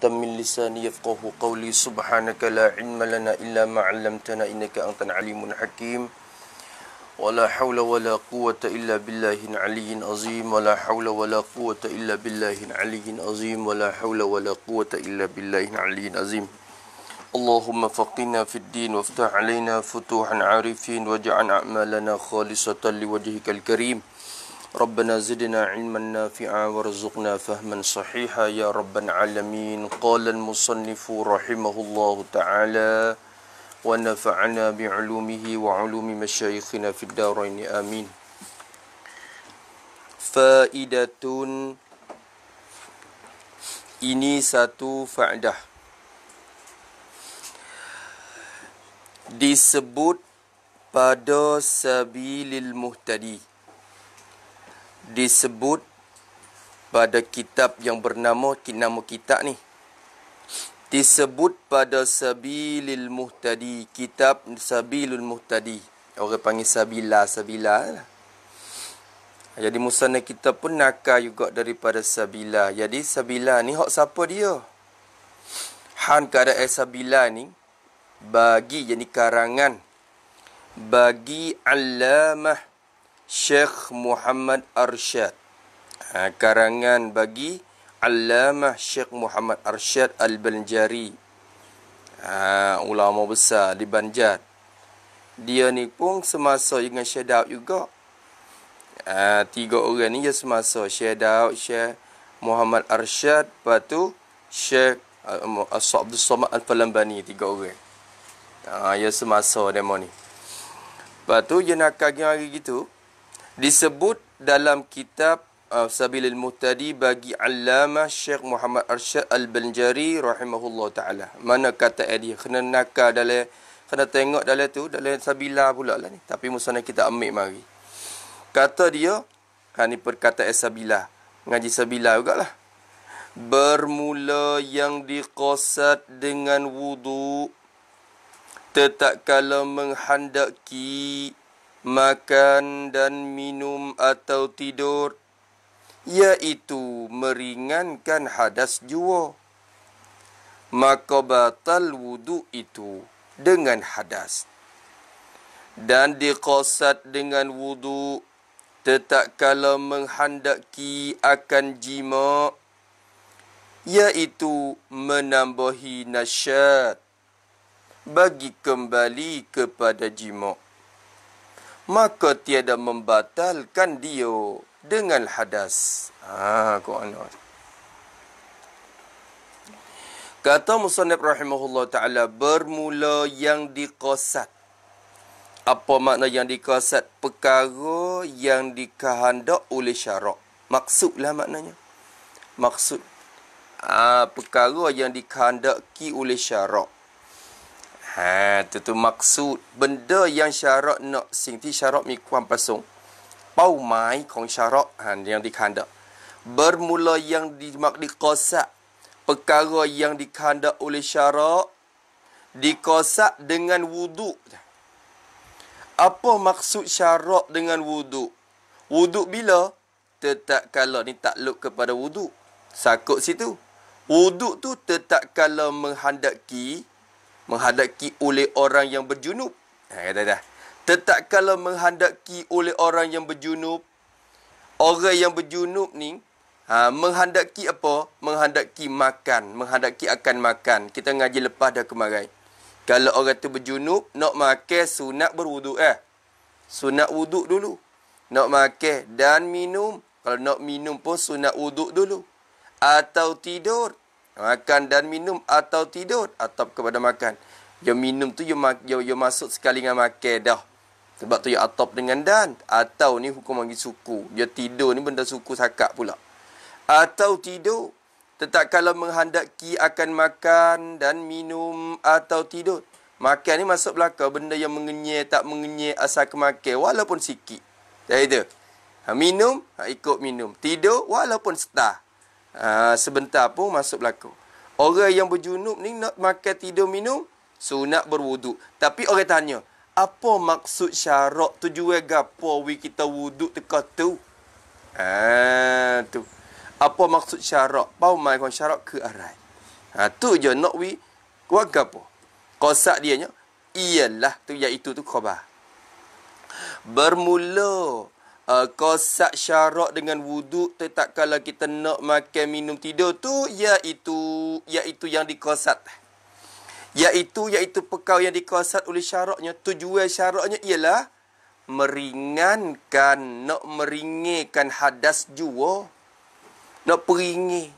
rahmatan min lisani yafqahu qawli subhanaka la ilma lana illa ma 'allamtana innaka antal alimul hakim wala haula wala quwwata illa billahil aliyyil azim wala haula wala quwwata illa billahil aliyyil azim wala haula wala quwwata illa billahil aliyyil azim اللهم فقنا في الدين وافتح علينا فتوحا عارفين واجعل اعمالنا خالصه لوجهك الكريم ربنا زدنا علما نافعا وارزقنا فهما صحيحا يا رب العالمين قال المصنف رحمه الله تعالى ونفعنا بعلومه وعلوم مشايخنا في الدارين امين فائدتون ini satu faedah disebut pada sabilil muhtadi disebut pada kitab yang bernama nama kita ni disebut pada sabilil muhtadi kitab sabilul muhtadi orang panggil sabila sabila lah. jadi musanna kita pun nakal juga daripada sabila jadi sabila ni hak siapa dia han kada eh, sabila ni bagi jadi karangan bagi alamah Syekh Muhammad Arsyad ha, Karangan bagi Alamah Syekh Muhammad Arsyad Al-Banjari ha, Ulama besar di Banjar Dia ni pun semasa dengan Syekh Daud juga ha, Tiga orang ni dia semasa Syekh Daud, Syekh Muhammad Arsyad Lepas tu Syekh eh, Asyad Abdul Somad Al-Falambani Tiga orang ha, Dia semasa demo ni Lepas tu dia nak kagian hari gitu disebut dalam kitab uh, Sabilil Muhtadi bagi Allamah Syekh Muhammad Arsyad Al-Banjari rahimahullah taala. Mana kata eh, dia kena nakal dalam kena tengok dalam tu dalam Sabila pula lah ni. Tapi musnah kita ambil mari. Kata dia kan ha, perkata eh, Sabila. Ngaji Sabila juga lah Bermula yang dikosat dengan wudu tetak kalau menghendaki makan dan minum atau tidur yaitu meringankan hadas jua maka batal wudu itu dengan hadas dan diqasad dengan wudu tetak kala menghendaki akan jima yaitu menambahi nasyat bagi kembali kepada jima' maka tiada membatalkan dia dengan hadas. Ah, Quran. Kata Nabi Rahimahullah Ta'ala Bermula yang dikosat Apa makna yang dikosat? Perkara yang dikehendak oleh syarak Maksudlah maknanya Maksud Aa, ah, Perkara yang dikehendaki oleh syarak Ha, tu tu maksud benda yang syarat nak singti syarat mi kuam pasung. Pau mai kong syarat ha, yang dikanda. Bermula yang dimak dikosak. Perkara yang dikanda oleh syarat. Dikosak dengan wuduk. Apa maksud syarat dengan wuduk? Wuduk bila? Tetap kalau ni takluk kepada wuduk. Sakut situ. Wuduk tu tetap kalau menghandaki. Wuduk menghadapi oleh orang yang berjunub. Ha, kata dah. Tetapkanlah menghadapi oleh orang yang berjunub. Orang yang berjunub ni, ha, menghadapi apa? Menghadapi makan. Menghadapi akan makan. Kita ngaji lepas dah kemarin. Kalau orang tu berjunub, nak makan sunat berwuduk eh. Sunat wuduk dulu. Nak makan dan minum. Kalau nak minum pun sunat wuduk dulu. Atau tidur, makan dan minum atau tidur atau kepada makan. Yang minum tu yang yang masuk sekali dengan makan dah. Sebab tu yang atop dengan dan atau ni hukum bagi suku. Dia tidur ni benda suku sakat pula. Atau tidur tetap kalau menghendaki akan makan dan minum atau tidur. Makan ni masuk belakang benda yang mengenyai tak mengenyai asal kemakan walaupun sikit. Tak ada. Ha, minum, ha, ikut minum. Tidur, walaupun setah. Ha, sebentar pun masuk berlaku. Orang yang berjunub ni nak makan tidur minum, sunat berwuduk. Tapi orang tanya, apa maksud syarak tujuan gapo we kita wuduk teka tu? Ha, tu. Apa maksud syarak? Pau mai kon syarak ke arai. Ha, tu je nak we kuat gapo. Kosak dia nya ialah tu iaitu tu khabar. Bermula uh, kosak syarat dengan wuduk tetap kalau kita nak makan minum tidur tu iaitu iaitu yang dikosat. Iaitu iaitu perkau yang dikosat oleh syaratnya tujuan syaratnya ialah meringankan nak meringankan hadas jua nak peringi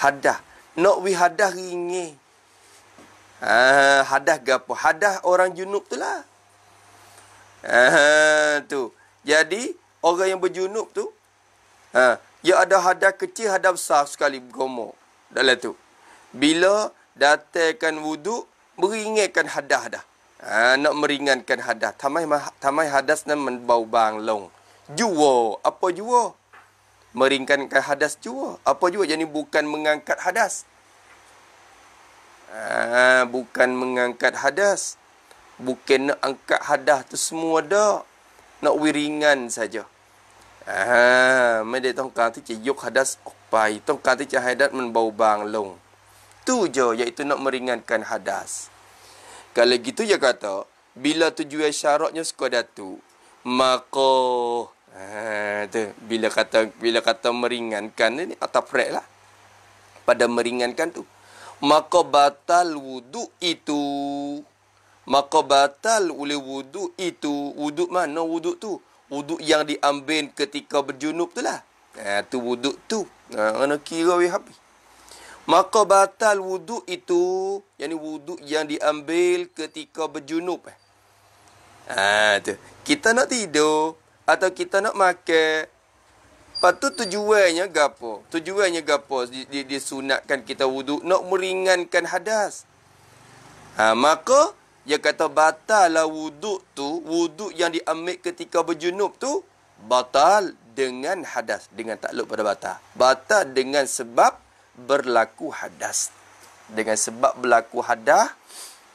hadah nak wi hadah ringi ha, hadah gapo hadah orang junub tu lah ha, tu jadi orang yang berjunub tu ha dia ada hadas kecil hadas besar sekali bergomo dalam tu bila datangkan wuduk meringankan hadah dah ha nak meringankan hadah. tamai tamai hadas nan membau bang long juo apa juo meringankan hadas juo apa juo jadi bukan mengangkat hadas Ha, bukan mengangkat hadas. Bukan nak angkat hadah tu semua dah. Nak wiringan saja. ไม่ได้ต้องการที่จะยกฮัดัสออกไปต้องการที่จะให้ดัสมันเบาบางลงตู้จอ yaitu nak meringankan hadas kalau gitu ya kata bila tujuan syaratnya sekadar tu maka ha, bila kata bila kata meringankan ni atau frek lah pada meringankan tu maka batal wudu itu maka batal oleh wudu itu wudu mana wudu tu wuduk yang diambil ketika berjunub tu lah. Ha, tu wuduk tu. Ha, kena kira weh habis. Maka batal wuduk itu, yang ni wuduk yang diambil ketika berjunub. Eh. Ha, tu. Kita nak tidur atau kita nak makan. Lepas tu tujuannya gapo? Tujuannya gapo di, di, disunatkan kita wuduk nak meringankan hadas. Ha, maka dia kata batal batallah wuduk tu, wuduk yang diambil ketika berjunub tu, batal dengan hadas, dengan takluk pada batal. Batal dengan sebab berlaku hadas. Dengan sebab berlaku hadas,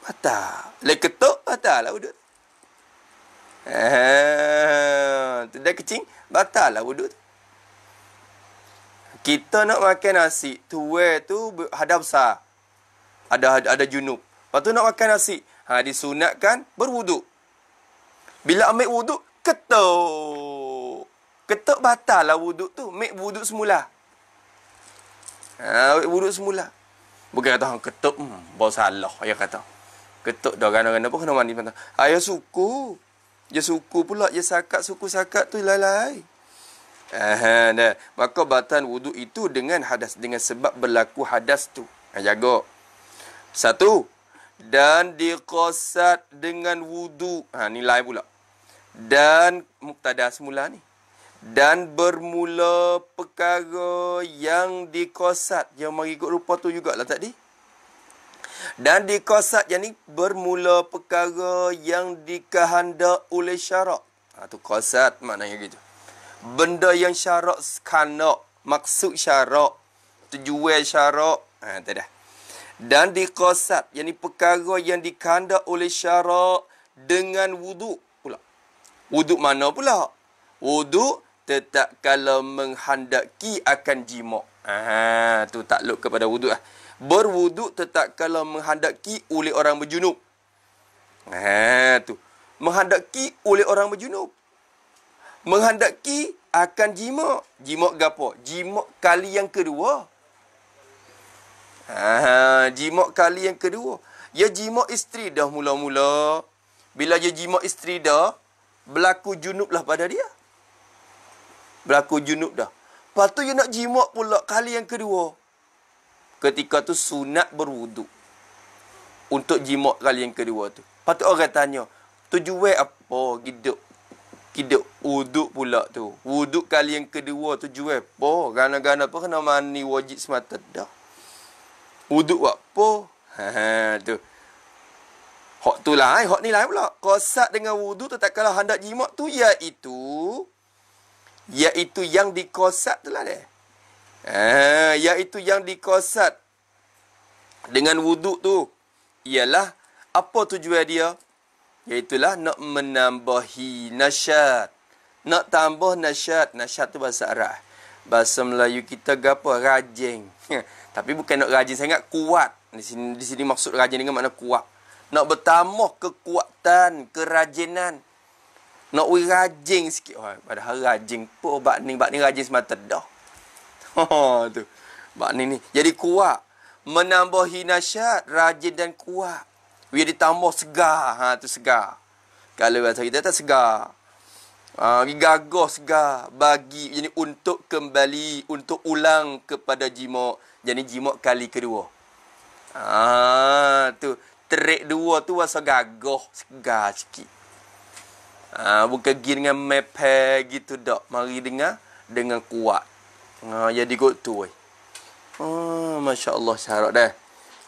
batal. Lek ketuk, batal lah wuduk. Ha, eh, dah kecing, batal lah wuduk. Kita nak makan nasi, tuwe tu hadas besar. Ada ada junub. Lepas tu nak makan nasi, ha, disunatkan berwuduk. Bila ambil wuduk, ketuk. Ketuk batal lah wuduk tu. Ambil wuduk semula. Ha, ambil wuduk semula. Bukan kata, ha, ketuk, hmm, bau salah. Ya kata. Ketuk dah, gana-gana pun kena mandi. Ha, ya suku. Ya suku pula. Ya sakat, suku-sakat tu lalai. Aha, nah. Maka batal wuduk itu dengan hadas. Dengan sebab berlaku hadas tu. Ha, jaga. Satu, dan diqasat dengan wudu. Ha ni lain pula. Dan muktada semula ni. Dan bermula perkara yang diqasat yang mengikut rupa tu jugaklah tadi. Dan diqasat yang ni bermula perkara yang dikehendak oleh syarak. Ha tu qasat maknanya gitu. Benda yang syarak sekanak, maksud syarak, tujuan syarak. Ha tak dah dan diqasad yakni perkara yang dikanda oleh syarak dengan wudu pula Wudu mana pula Wudu tetak kalau menghendaki akan jima ah tu takluk kepada wudu. ah berwuduk tetap kala menghendaki oleh orang berjunub ah tu menghendaki oleh orang berjunub menghendaki akan jima jima gapo jima kali yang kedua Ha, ah, jimat kali yang kedua. Ya jimok isteri dah mula-mula. Bila ya jimok isteri dah, berlaku junub lah pada dia. Berlaku junub dah. Lepas tu dia nak jimok pula kali yang kedua. Ketika tu sunat berwuduk. Untuk jimok kali yang kedua tu. Lepas tu orang tanya, tujuan apa giduk? Kidok wuduk pula tu. Wuduk kali yang kedua tujuan apa? Gana-gana apa kena mani wajib semata dah. Wuduk buat po, ha, ha, tu. Hak tu lah. Hak eh. ni lain pula. Kosak dengan wudu tu tak kalah hendak jimat tu. Iaitu. Iaitu yang dikosak tu lah dia. Ha, iaitu yang dikosak. Dengan wudu tu. Ialah. Apa tujuan dia? Iaitulah nak menambahi nasyat. Nak tambah nasyat. Nasyat tu bahasa Arab bahasa Melayu kita gapo rajin. Tapi bukan nak rajin sangat kuat. Di sini di sini maksud rajin dengan makna kuat. Nak bertambah kekuatan, kerajinan. Nak we rajin sikit. Oh, padahal rajin pun oh, bak ni bak ni rajin semata dah. Oh, tu. Bak ni ni jadi kuat. Menambah hinasyat, rajin dan kuat. We ditambah segar. Ha tu segar. Kalau bahasa kita tak segar. Ah, uh, gagah segar bagi jadi untuk kembali untuk ulang kepada jimok. Jadi jimok kali kedua. Ah, tu trek dua tu rasa gagah sega sikit. Ah, uh, bukan pergi dengan mepe gitu dak. Mari dengar dengan kuat. Ah, uh, jadi kot tu oi. Oh, ah, masya-Allah syarat dah.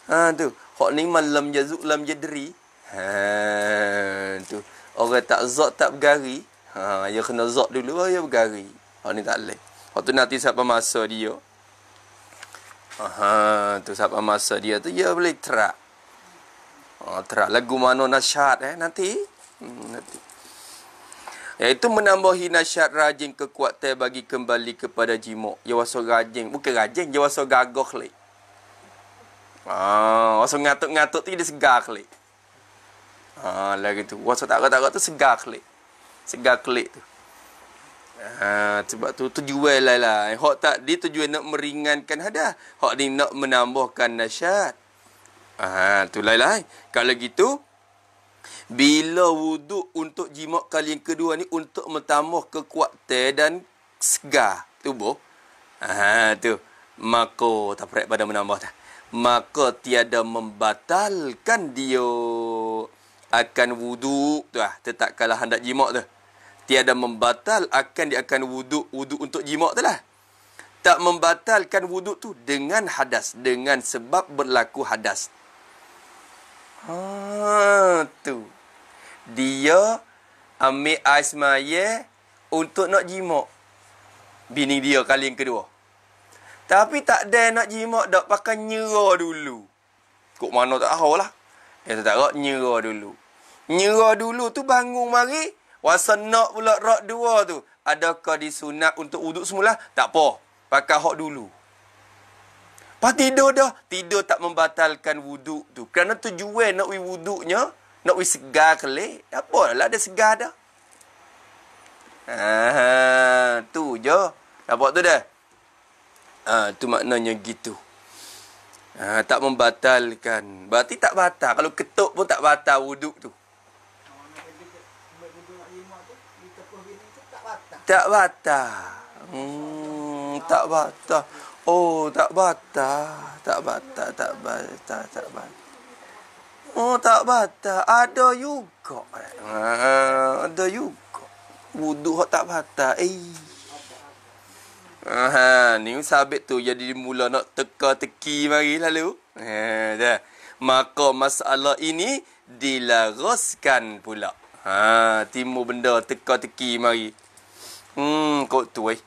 Ah, uh, tu. Hak ni malam jazuk lam jadri. Ha, ah, tu. Orang tak zot tak bergari. Ha, dia ya kena zak dulu, dia ya bergari. Hak ni tak leh. Hak tu nanti siapa masa dia. Aha, tu siapa masa dia tu, dia ya boleh terak. Ha, terak lagu mana nasyat eh, nanti. Hmm, nanti. Iaitu menambahi nasyat rajin kekuatan bagi kembali kepada jimok. Dia rasa rajin. Bukan rajin, dia rasa gagah leh. Ha, ah, rasa ngatuk-ngatuk tu dia segar kelik. Ah, ha, lagi tu. Rasa tak kata-kata tu segar leh segar kelik tu. Ha, sebab tu tu jual lah lah. Hak tak dia tu nak meringankan hadah. Hak ni nak menambahkan nasyat. Ah ha, tu lah lah. Kalau gitu bila wuduk untuk jimat kali yang kedua ni untuk menambah kekuatan dan segar tubuh. Ah ha, tu. Maka tak perlu pada menambah dah. Maka tiada membatalkan dia akan wuduk tu lah. Tetap kalah hendak jimat tu tiada membatal akan dia akan wuduk wuduk untuk jimak itulah tak membatalkan wuduk tu dengan hadas dengan sebab berlaku hadas ha tu dia ambil ais maye untuk nak jimak bini dia kali yang kedua tapi tak ada nak jimak dak pakai nyerah dulu kok mana tak tahu lah dia tak nak nyerah dulu nyerah dulu tu bangun mari nak pula rak dua tu. Adakah disunat untuk wuduk semula? Tak apa. Pakai hok dulu. Pak tidur dah. Tidur tak membatalkan wuduk tu. Kerana tujuan nak wuduknya, nak wi segar kelih. Apa lah ada segar dah. Ah, tu je. Nampak tu dah. Ah, tu maknanya gitu. Ah, tak membatalkan. Berarti tak batal. Kalau ketuk pun tak batal wuduk tu. tak bata, Hmm, tak bata, Oh, tak bata, Tak bata, tak bata, tak bata, Oh, tak batah. Ada juga. Ah, ada juga. Wuduk hok tak batah. Eh. Ha, ni sabit tu jadi mula nak teka-teki mari lalu. Ha, dah. Maka masalah ini dilaraskan pula. Ha, timu benda teka-teki mari. Hmm, kot tu eh.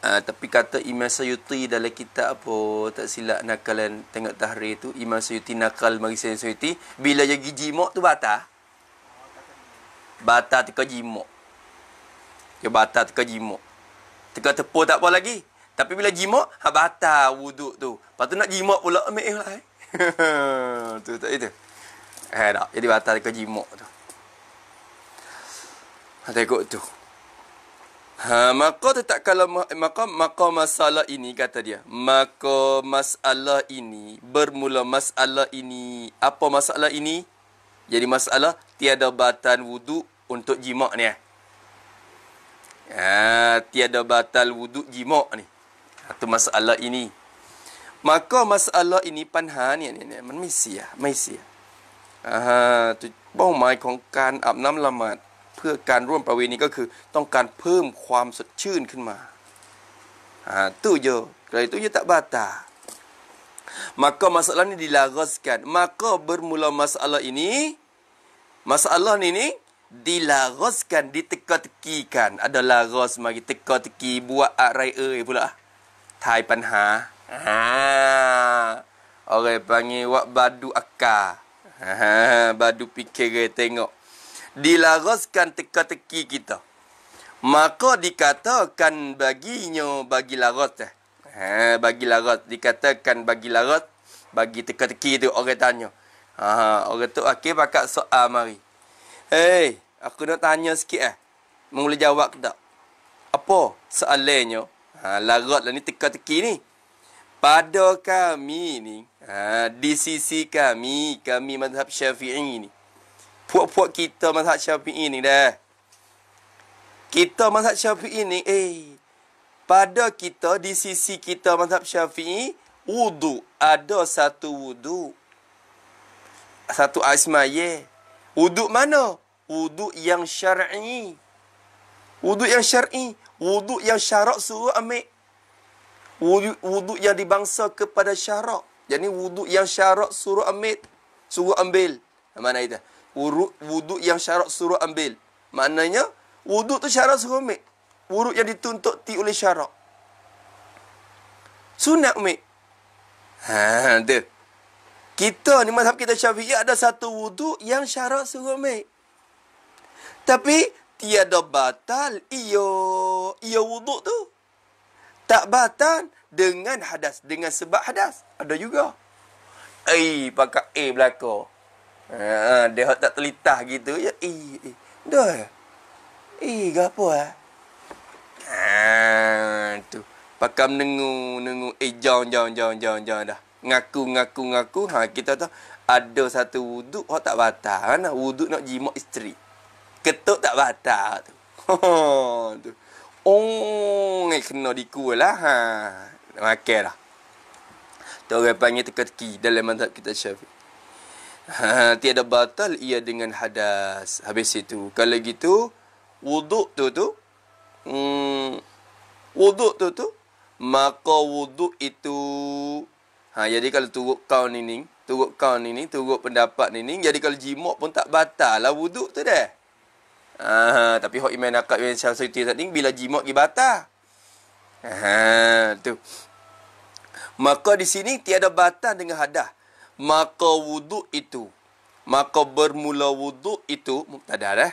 Uh, tapi kata Imam Sayuti dalam kitab apa tak silap nakalan tengok tahrir tu Imam Sayuti nakal mari Sayuti bila dia gigi mok tu bata bata teka jimok dia bata teka jimok teka tepuk tak apa lagi tapi bila jimok ha bata wuduk tu lepas tu nak jimok pula ambil lah eh. tu tak itu eh tak jadi bata teka jimok tu tengok tu. Ha, maka tetapkanlah maka maka masalah ini kata dia. Maka masalah ini bermula masalah ini. Apa masalah ini? Jadi masalah tiada batal wuduk untuk jimak ni. Ah, ha, tiada batal wuduk jimak ni. Itu masalah ini. Maka masalah ini panha ni ni ni mesti ya, mesti ya. Ah, ah. tu bau mai kongkan abnam lamat. พื่อการร่วมประเวณีก็คือต้องการเพิ่มความสดชื่นขึ้นมาตู้โยไกลตู้ยตะบาตา maka masalah ini dilagaskan maka bermula masalah ini masalah ini dilagaskan ditekatkikan ada lagas mari tekatki buat arai oi pula thai panha ha orang panggil wak badu akar ha badu fikir tengok dilaraskan teka-teki kita. Maka dikatakan baginya bagi laras eh. Ha, bagi laras dikatakan bagi laras bagi teka-teki tu orang tanya. Ha, orang tu akhir pakak soal mari. Hei, aku nak tanya sikit eh. Mula jawab ke tak? Apa soalannya? Ha, larat lah ni teka-teki ni. Pada kami ni, ha, di sisi kami, kami madhab syafi'i ni puak-puak kita mazhab Syafi'i ini dah. Kita mazhab Syafi'i ini. eh pada kita di sisi kita mazhab Syafi'i wudu ada satu wudu. Satu asmaye. Wudu mana? Wudu yang syar'i. Wudu yang syar'i, wudu yang syarak suruh ambil. Wudu, wudu yang dibangsa kepada syarak. Jadi wudu yang syarak suruh ambil, suruh ambil. Mana itu? wuduk yang syarat suruh ambil. Maknanya wuduk tu syarat suruh ambil. Wuduk yang dituntut ti oleh syarak. Sunat ambil. Ha, tu. Kita ni mazhab kita Syafi'i ada satu wuduk yang syarat suruh ambil. Tapi tiada batal iyo iyo wuduk tu. Tak batal dengan hadas dengan sebab hadas. Ada juga. Eh pakai eh belakang. Ha, dia hot tak terlitah gitu. Ya, eh, eh. Dah. Eh, gapo ah? Ha, tu. Pakam nengu, nengu. Eh, jauh, jauh, jauh, jauh, jauh dah. Ngaku, ngaku, ngaku. Ha, kita tahu. Ada satu wuduk, hot tak batal. Ha, kan? nah, wuduk nak jimat isteri. Ketuk tak batal. Tu. tu. Oh, eh, kena dikul lah. Ha. Makan lah. Tu orang panggil teka-teki dalam mantap kita syafiq. tiada batal ia dengan hadas. Habis itu. Kalau gitu, wuduk tu tu. Hmm, wuduk tu tu. Maka wuduk itu. Ha, jadi kalau turut kau ni ni. Turut kau ni ni. Turut pendapat ni ni. Jadi kalau jimok pun tak batal lah wuduk tu dah. Ha, tapi hok iman akad yang saya cerita tadi. Bila jimok pergi batal. Ha, tu. Maka di sini tiada batal dengan hadas maka wuduk itu maka bermula wuduk itu tak ada dah eh?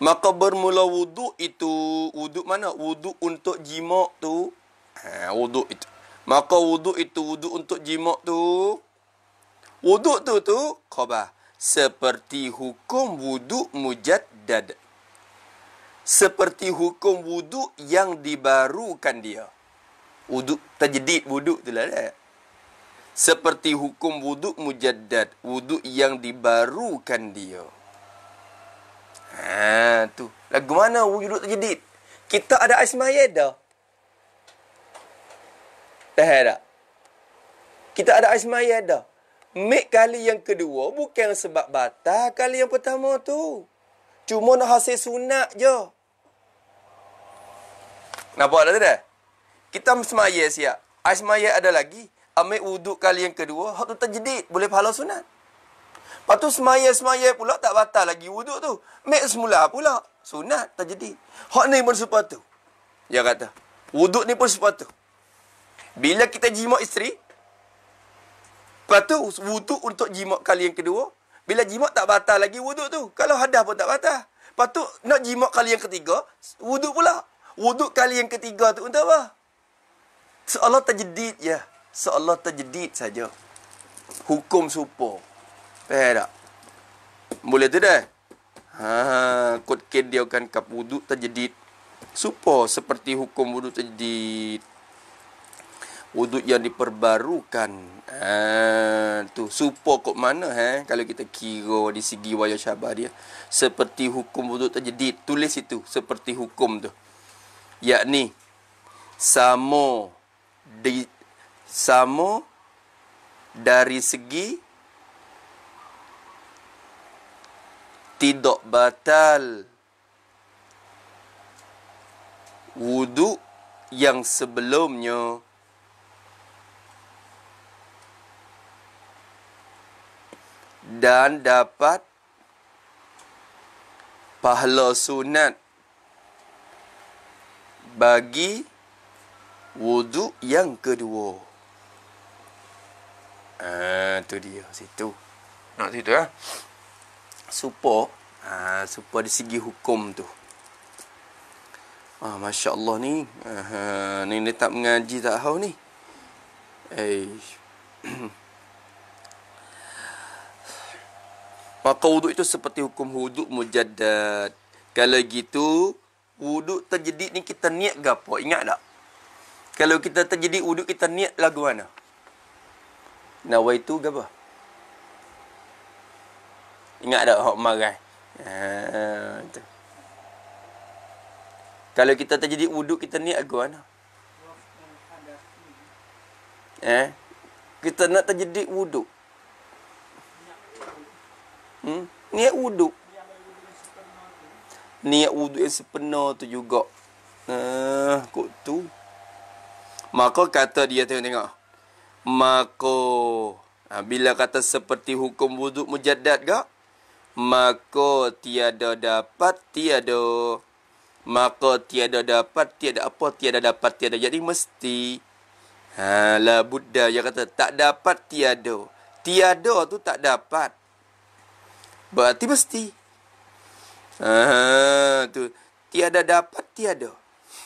maka bermula wuduk itu wuduk mana wuduk untuk jimak tu ha wuduk itu maka wuduk itu wuduk untuk jimak tu wuduk tu tu khabar. seperti hukum wuduk mujaddad seperti hukum wuduk yang dibarukan dia wuduk tajdid wuduk tu lah dah eh? seperti hukum wuduk mujaddad wuduk yang dibarukan dia ha tu lagu mana wuduk jadid kita ada ismaya dah dah dah kita ada ismaya dah Mek kali yang kedua bukan sebab batal kali yang pertama tu. Cuma nak hasil sunat je. Nampak tak dah? Kita semaya siap. Asmaya ada lagi ambil wuduk kali yang kedua, hak tu terjedit, boleh pahala sunat. Lepas tu semaya-semaya pula tak batal lagi wuduk tu. Make semula pula, sunat terjedit. Hak ni pun sepatu. Dia kata, wuduk ni pun sepatu. Bila kita jimak isteri, lepas tu wuduk untuk jimak kali yang kedua, bila jimak tak batal lagi wuduk tu. Kalau hadah pun tak batal. Lepas tu nak jimak kali yang ketiga, wuduk pula. Wuduk kali yang ketiga tu untuk apa? Seolah terjedit je. Ya seolah terjedid saja. Hukum supo. Eh tak? Boleh tu dah. Ha, kod kid dia akan kap wuduk terjedid. Supo seperti hukum wuduk terjedid. Wuduk yang diperbarukan. Ha, tu supo Kok mana ha? kalau kita kira di segi wayar syabah dia. Seperti hukum wuduk terjedid. Tulis itu seperti hukum tu. Yakni sama di sama dari segi tidak batal wudu yang sebelumnya dan dapat pahala sunat bagi wudu yang kedua. Ha, tu dia situ. Nak situ ah. Eh? supo ah ha, uh, super dari segi hukum tu. Ah masya-Allah ni. Uh, ni dia tak mengaji tak tahu ni. Eh. Maka wuduk itu seperti hukum wuduk mujaddad. Kalau gitu wuduk terjadi ni kita niat gapo? Ingat tak? Kalau kita terjadi wuduk kita niat lagu mana? Nawaitu ke apa? Ingat tak hok marah? Eh? Ha, Kalau kita terjadi wuduk kita ni agak mana? Eh? eh? Kita nak terjadi wuduk. Hmm? Niat wuduk. Niat wuduk yang sepenuh tu juga. Ha, kok tu. Maka kata dia tengok-tengok mako ha, bila kata seperti hukum wuduk mujaddad ke mako tiada dapat tiada mako tiada dapat tiada apa tiada dapat tiada jadi mesti ha la buddha dia kata tak dapat tiada tiada tu tak dapat berarti mesti ha tu tiada dapat tiada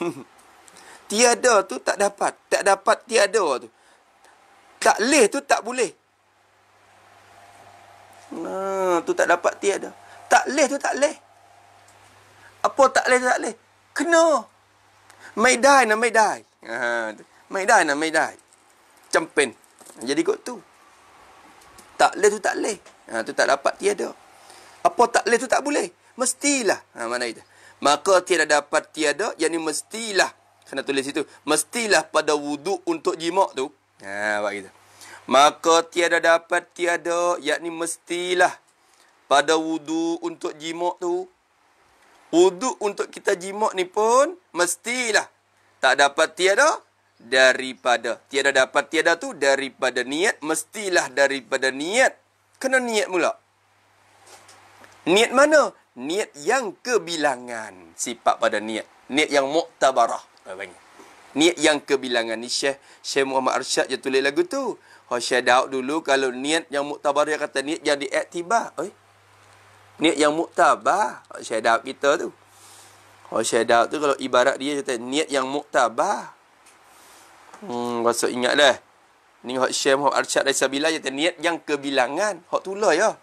tiada tu tak dapat tak dapat tiada tu tak leh tu tak boleh. Nah, tu tak dapat tiada. Tak leh tu tak leh. Apa tak leh tu tak leh? Kena. May die na may die. Ha, may die na may die. Cempen. Jadi kot tu. Tak leh tu tak leh. Ha, tu tak dapat tiada. Apa tak leh tu tak boleh? Mestilah. Ha, mana itu? Maka tiada dapat tiada, yang ini mestilah. Kena tulis itu. Mestilah pada wuduk untuk jimak tu. Ha, buat kita. Maka tiada dapat tiada, yakni mestilah pada wudu untuk jimak tu. Wudu untuk kita jimak ni pun mestilah tak dapat tiada daripada. Tiada dapat tiada tu daripada niat, mestilah daripada niat. Kena niat mula. Niat mana? Niat yang kebilangan sifat pada niat. Niat yang muktabarah. baik Niat yang kebilangan ni Syekh Syekh Muhammad Arsyad yang tulis lagu tu. Hoshia oh, Daud dulu kalau niat yang muktabar dia kata niat jadi diaktiba. Oi. Niat yang muktabar Hoshia oh, Daud kita tu. Hoshia oh, Daud tu kalau ibarat dia kata niat yang muktabar. Hmm, rasa ingat dah. Ni hak Syekh Muhammad Arsyad dari Sabila kata niat yang kebilangan. Hak tulah ya.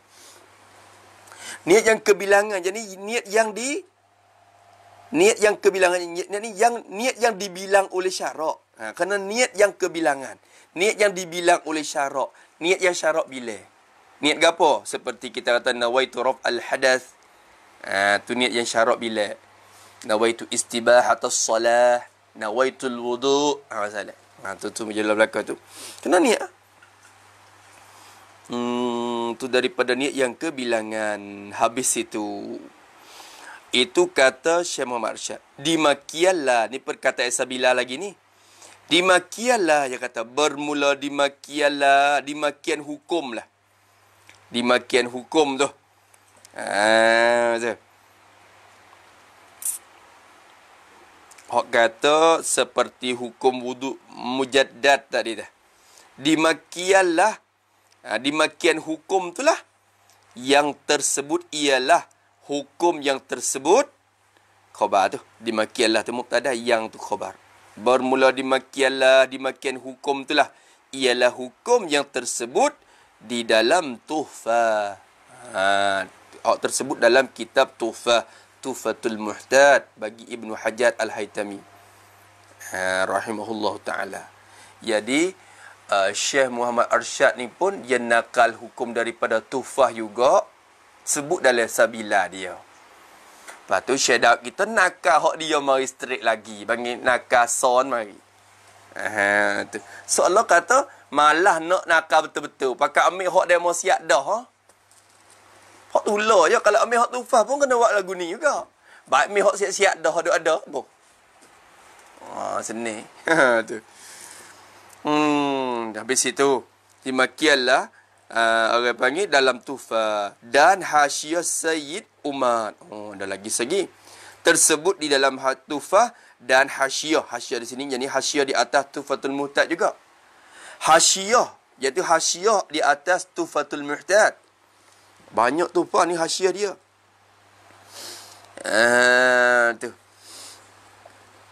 Niat yang kebilangan. Jadi niat yang di niat yang kebilangan niat ni yang niat yang dibilang oleh syarak ha kena niat yang kebilangan niat yang dibilang oleh syarak niat yang syarak bila niat gapo seperti kita kata nawaitu raf al hadas ha tu niat yang syarak bila nawaitu istibah atau solah nawaitu al wudu ha masalah ha tu tu menjadi belaka tu kena niat lah. hmm tu daripada niat yang kebilangan habis itu itu kata Syekh Muhammad Arsyad. Dimakialah. Ini perkataan Sabila lagi ni. Dimakialah, dia kata. Bermula dimakialah. Dimakian hukum lah. Dimakian hukum tu. Haa, macam tu. Hak kata seperti hukum wudhu mujaddad tadi dah. Dimakianlah. Ha, Dimakian hukum tu lah Yang tersebut ialah hukum yang tersebut khabar tu dimakianlah tu mubtada yang tu khabar bermula dimakianlah dimakian hukum itulah ialah hukum yang tersebut di dalam tuhfah ha tersebut dalam kitab tuhfah tuhfatul muhtad bagi ibnu hajar al haitami ha rahimahullah taala jadi uh, Syekh Muhammad Arsyad ni pun dia nakal hukum daripada Tufah juga sebut dalam sabila dia. Lepas tu shed out kita nakal hok dia mari straight lagi. Panggil nakal son mari. Aha, tu. So Allah kata malah nak nakal betul-betul. Pakai ambil hok demo siap dah. Ha? Hok tula je. Kalau ambil hok tufah pun kena buat lagu ni juga. Baik ambil hok siap-siap dah. ada ada. Bo. Wah, seni. tu. Hmm, habis itu. Dimakian lah uh, orang panggil dalam tufa dan hasyiah Sayyid Umar. Oh, ada lagi segi. Tersebut di dalam ha- tufa dan hasyiah. Hasyiah di sini, jadi hasyiah di atas tufatul muhtad juga. Hasyiah, iaitu hasyiah di atas tufatul muhtad. Banyak tufa ni hasyiah dia. Ah, tu.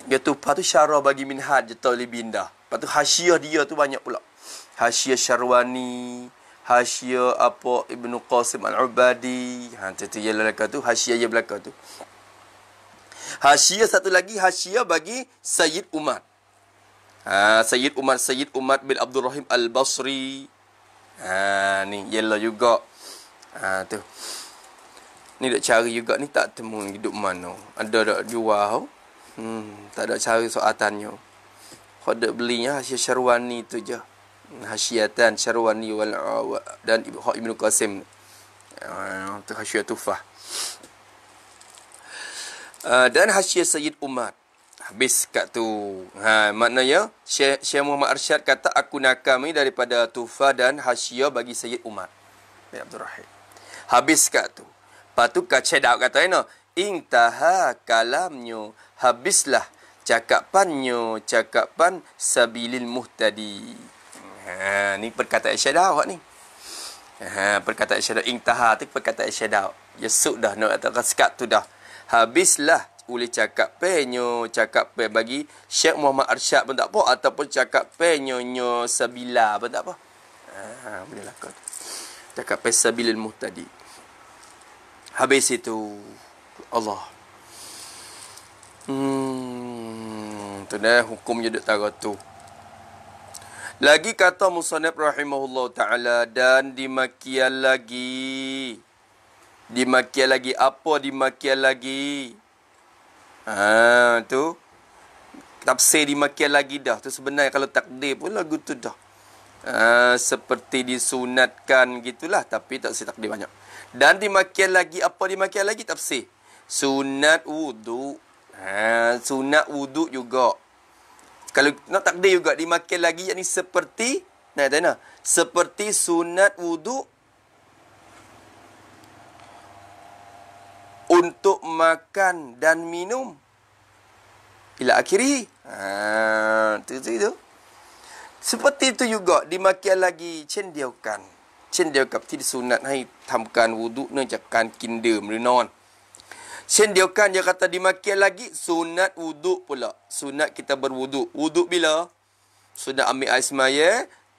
Dia tufa tu syarah bagi minhaj, lebih Lepas tu hasyiah dia tu banyak pula. Hasyiah syarwani, Hasya apa Ibnu Qasim Al-Ubadi. Ha tentu je belaka tu, hasya je belaka tu. Hasya satu lagi hasya bagi Sayyid Umar. Ha Sayyid Umar Sayyid Umar bin Abdul Rahim Al-Basri. Ha ni yelah juga. Ha tu. Ni nak cari juga ni tak temu hidup mana. Ada dak jual ho. Hmm tak ada cari soatannya. Kau dak belinya hasya Syarwani tu je. Hasyiatan Syarwani wal dan Ibnu Ibn Qasim. Uh, Hasyiat Tufah. Uh, dan Hasyiat Sayyid Umar. Habis kat tu. Ha, maknanya Syekh, Syekh Muhammad Arsyad kata aku nakami daripada Tufa dan Hasyiah bagi Sayyid Umar. Ya Abdul Rahim. Habis kat tu. Lepas tu kacedak kata ini. Eh, Intaha kalamnya. Habislah cakapannya. Cakapan sabilil muhtadi. Ha, ni perkataan syadaw ni. Ha, perkataan syadaw intaha tu perkataan syadaw. Ya sudah nak kata sekat tu dah. Habislah boleh cakap penyo cakap pe bagi Syekh Muhammad Arsyad pun tak apa ataupun cakap penyo nyo sabila pun tak apa. Ha, boleh lah kau. Cakap pe sabilil muhtadi. Habis itu Allah Hmm, tu dah hukumnya duk tarot tu. Lagi kata Musanib rahimahullah ta'ala dan dimakian lagi. Dimakian lagi. Apa dimakian lagi? Ha, tu. Tafsir dimakian lagi dah. Tu sebenarnya kalau takdir pun lagu tu dah. Ha, seperti disunatkan gitulah. Tapi tak sih takdir banyak. Dan dimakian lagi. Apa dimakian lagi? Tafsir. Sunat wuduk. Ha, sunat wuduk juga kalau nak takdir juga dimakan lagi yang ni seperti nah tanya, seperti sunat wudu untuk makan dan minum ila akhiri ha tu tu itu seperti itu juga dimakan lagi cendiokan cendiokan tidak sunat hai tamkan wuduk nak jakan kinder menonton kan. Sendiokan dia kata dimakil lagi sunat wuduk pula. Sunat kita berwuduk. Wuduk bila? Sunat ambil air semaya.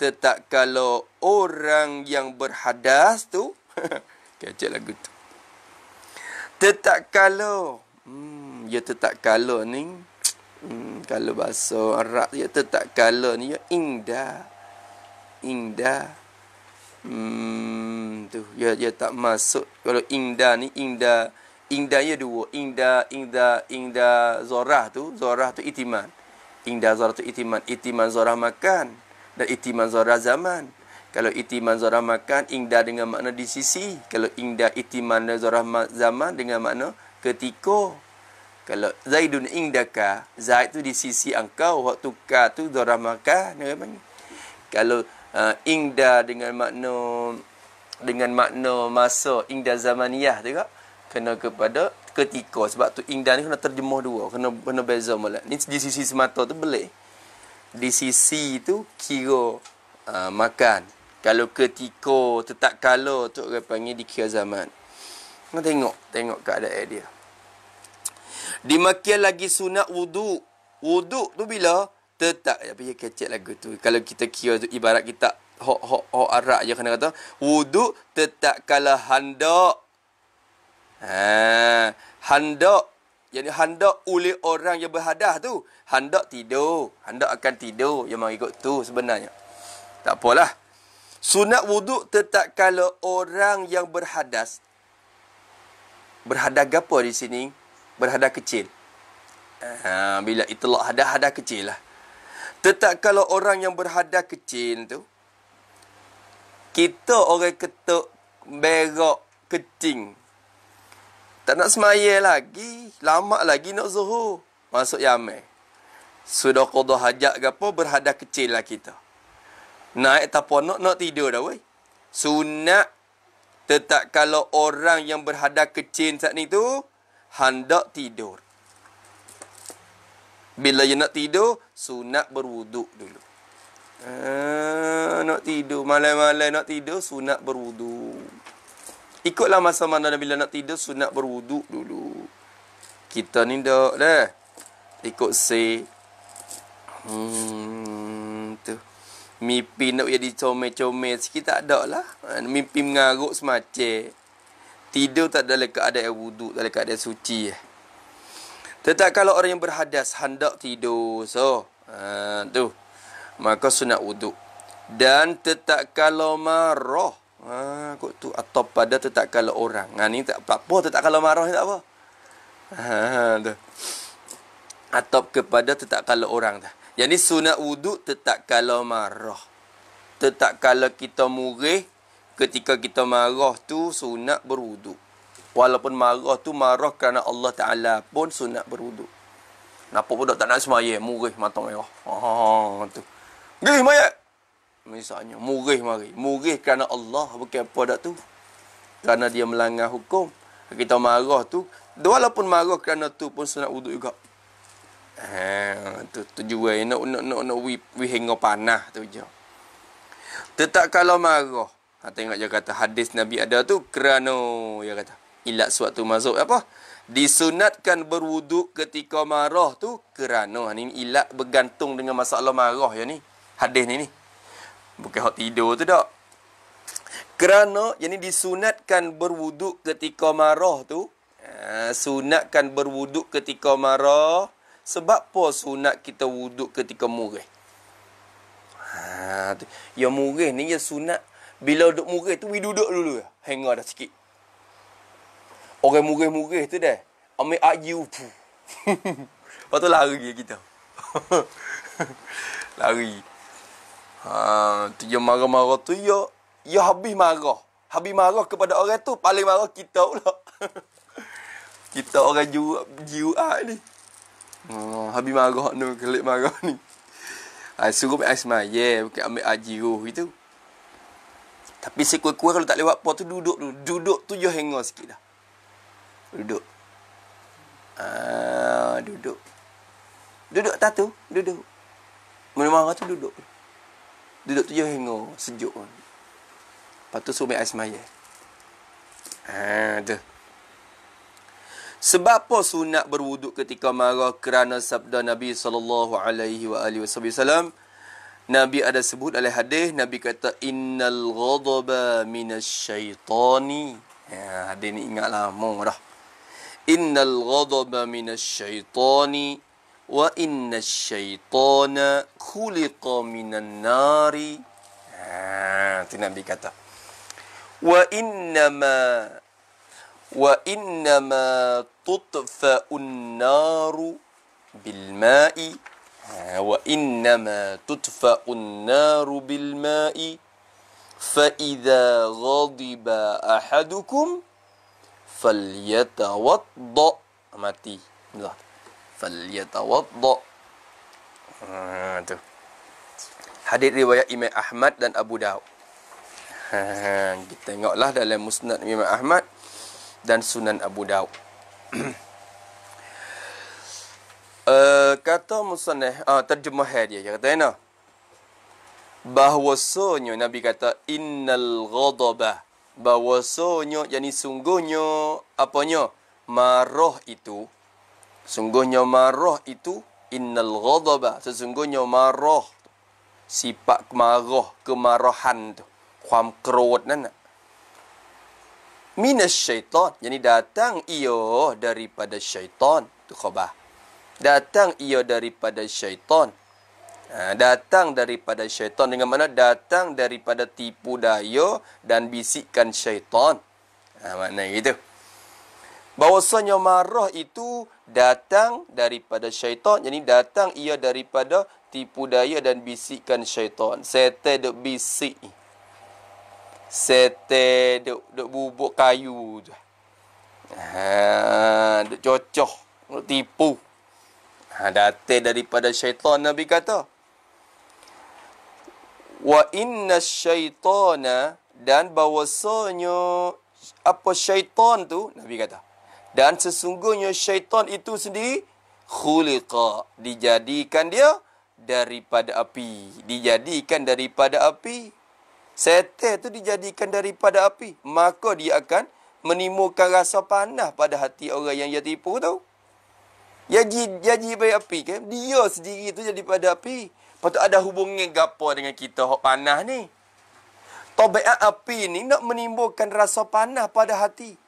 Tetap kalau orang yang berhadas tu. Kacau lagu tu. Tetap kalau. Hmm, dia ya tetap kalau ni. Hmm, kalau bahasa Arab ya tetap kalau ni. Ya indah. Indah. Hmm, tu ya dia ya tak masuk kalau indah ni indah Indah ya dua. Indah, indah, indah zorah tu. Zorah tu itiman. Indah zorah tu itiman. Itiman zorah makan. Dan itiman zorah zaman. Kalau itiman zorah makan, indah dengan makna di sisi. Kalau indah itiman dan zorah zaman dengan makna ketika. Kalau Zaidun indaka, Zaid tu di sisi engkau. Waktu ka tu zorah makan. Kalau uh, indah dengan makna dengan makna masa indah zamaniyah tu kak kena kepada ketika sebab tu indah ni kena terjemah dua kena kena beza molek ni di sisi semata tu boleh di sisi tu kira uh, makan kalau ketika tetap kala tu orang panggil dikira zaman nak tengok tengok keadaan dia di Mekah lagi sunat wudu wudu tu bila? Tetap. Tapi ya kecil lagu tu. Kalau kita kira tu ibarat kita hok hok hok arak je kena kata. wudu tetap kalau hendak Ha, ah, handak jadi handak oleh orang yang berhadah tu. Handak tidur. Handak akan tidur yang mengikut tu sebenarnya. Tak apalah. Sunat wuduk tetap kalau orang yang berhadas. Berhadah gapo di sini? Berhadah kecil. Ha, bila itulah hadah-hadah kecil lah. Tetap kalau orang yang berhadah kecil tu. Kita orang ketuk berok kecing. Tak nak semaya lagi. Lama lagi nak zuhur. Masuk Yamin. Sudah kodoh hajat ke apa, berhadah kecil lah kita. Naik tak pun nak, nak tidur dah weh. Sunat tetap kalau orang yang berhadah kecil saat ni tu, hendak tidur. Bila dia nak tidur, sunat berwuduk dulu. Uh, nak tidur, malam-malam nak tidur, sunat berwuduk. Ikutlah masa mana bila nak tidur sunat berwuduk dulu. Kita ni dak dah. Ikut si, Hmm tu. Mimpi nak jadi comel-comel sikit tak ada lah. Ha, mimpi mengaruk semacam. Tidur tak ada keadaan wuduk, dalam ada suci. Eh. Tetap kalau orang yang berhadas hendak tidur. So, ha, tu. Maka sunat wuduk. Dan tetap kalau marah. Ha, ah, kot tu atau pada tetak kalau orang. Ha ni tak apa tetak kalau marah tak apa. Ha tu. Atau kepada tetak kalau orang dah. Yang ni sunat wuduk tetak kalau marah. Tetak kalau kita murih ketika kita marah tu sunat berwuduk. Walaupun marah tu marah kerana Allah Taala pun sunat berwuduk. Napa pun tak nak semaya murih matang merah. Ha tu. Gih mayat. Misalnya murih mari. Murih kerana Allah bukan apa dak tu. Kerana dia melanggar hukum. Kita marah tu walaupun marah kerana tu pun sunat wuduk juga. Ha tu tujuan nak nak nak nak wi, wi hengo panah tu je. Tetap kalau marah. Ha tengok dia kata hadis Nabi ada tu kerana dia kata ilat suatu masuk apa? Disunatkan berwuduk ketika marah tu kerana ha, ni ilat bergantung dengan masalah marah ya ni. Hadis ni ni. Bukan hak tidur tu tak. Kerana yang ni disunatkan berwuduk ketika marah tu. Eh, sunatkan berwuduk ketika marah. Sebab apa sunat kita wuduk ketika murih? Ha, tu. Yang murih ni yang sunat. Bila duduk murih tu, we duduk dulu. Hengar lah. dah sikit. Orang murih-murih tu dah. Ambil ayu. Lepas tu lari kita. lari. Ha, dia marah-marah tu, yo ya, yo ya habis marah. Habis marah kepada orang tu, paling marah kita pula. kita orang jiwa, jiwa ni. Ha, habis marah ni, kelip marah ni. Ha, suruh ambil asma, ya, yeah, bukan ambil ajiru gitu. Tapi sekuat-kuat kalau tak lewat pot tu, duduk tu. Duduk tu, ya hengar sikit dah. Duduk. ah duduk. Duduk atas tu, duduk. Mereka marah tu, duduk. Duduk. Duduk tu je hengur Sejuk pun Lepas tu suruh ambil air semaya ha, tu sebab apa sunat berwuduk ketika marah kerana sabda Nabi saw Nabi ada sebut oleh hadis Nabi kata innal ghadaba minasyaitani ya hadis ni ingat lama dah innal ghadaba minasyaitani وإن الشيطان خلق من النار آه, وإنما وإنما تطفأ النار بالماء آه، وإنما تطفأ النار بالماء فإذا غضب أحدكم فليتوضأ متي falyatawaddo ha, tu hadis riwayat Imam Ahmad dan Abu Daud ha, kita tengoklah dalam musnad Imam Ahmad dan sunan Abu Daud uh, eh, kata musnad uh, terjemah dia dia kata ana bahwasanya nabi kata innal ghadaba bahwasanya yakni sungguhnya apanya marah itu Sungguhnya marah itu innal ghadaba sesungguhnya marah sifat marah kemarahan tu kuam kerut nana minas syaitan jadi datang ia daripada syaitan tu khabar datang ia daripada syaitan ha, datang daripada syaitan dengan mana datang daripada tipu daya dan bisikan syaitan ha, makna gitu bahwasanya marah itu datang daripada syaitan jadi datang ia daripada tipu daya dan bisikan syaitan Sete dok bisik sete dok dok bubuk kayu je ha dok cocok dok tipu ha datang daripada syaitan nabi kata wa inna syaitana dan bahwasanya apa syaitan tu nabi kata dan sesungguhnya syaitan itu sendiri khuliqa dijadikan dia daripada api dijadikan daripada api setan itu dijadikan daripada api maka dia akan menimbulkan rasa panah pada hati orang yang dia tipu tu dia jadi dia api kan dia sendiri itu jadi pada api patut ada hubungan gapo dengan kita hok panah ni Tobek api ni nak menimbulkan rasa panah pada hati.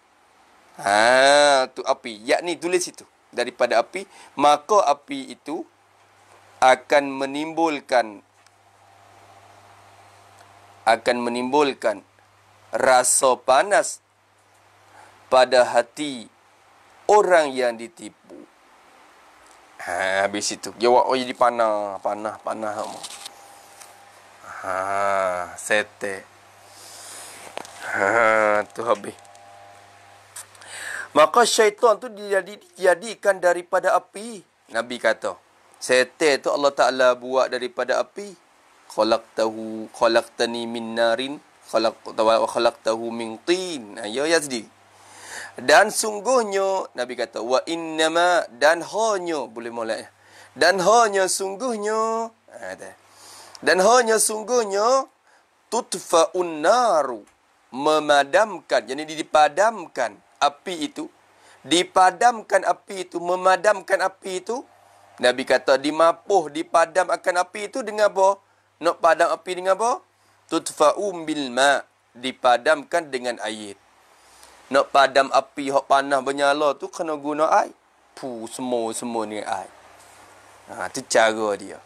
Ha tu api. Ya ni tulis situ. Daripada api, maka api itu akan menimbulkan akan menimbulkan rasa panas pada hati orang yang ditipu. Ha habis itu. Jawab oh jadi panah, panah, panah kamu. Ha sete. Ha tu habis. Maka syaitan tu dijadikan daripada api. Nabi kata. Setir tu Allah Ta'ala buat daripada api. Khalaqtahu khalaqtani min narin. Khalaqtahu min tin. Ya Yazdi. Dan sungguhnya, Nabi kata, Wa innama dan hanya, boleh mulai. Dan hanya sungguhnya, ada. Dan hanya sungguhnya, Tutfa'un naru, Memadamkan, jadi dipadamkan, api itu dipadamkan api itu memadamkan api itu nabi kata dimapuh dipadam akan api itu dengan apa nak padam api dengan apa tutfa'um bil ma dipadamkan dengan air nak padam api hok panah bernyala tu kena guna air pu semua semua ni air ha tu cara dia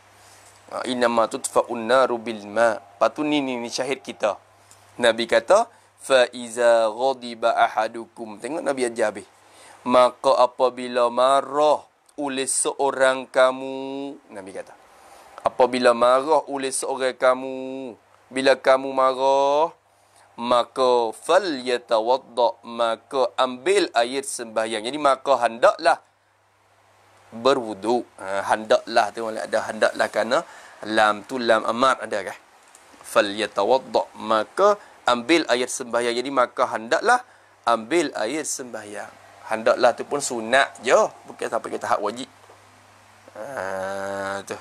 ha, inna ma tutfa'un naru bil ma patu ni ni, ni syahid kita nabi kata fa iza ghadiba ahadukum tengok nabi ajar be maka apabila marah oleh seorang kamu nabi kata apabila marah oleh seorang kamu bila kamu marah maka fal yatawadda maka ambil air sembahyang jadi maka hendaklah berwuduk ha, hendaklah tu ada hendaklah kerana lam tu lam amar ada kah fal yatawadda maka ambil air sembahyang. Jadi maka hendaklah ambil air sembahyang. Hendaklah tu pun sunat je. Bukan sampai kita hak wajib. Ah, tu.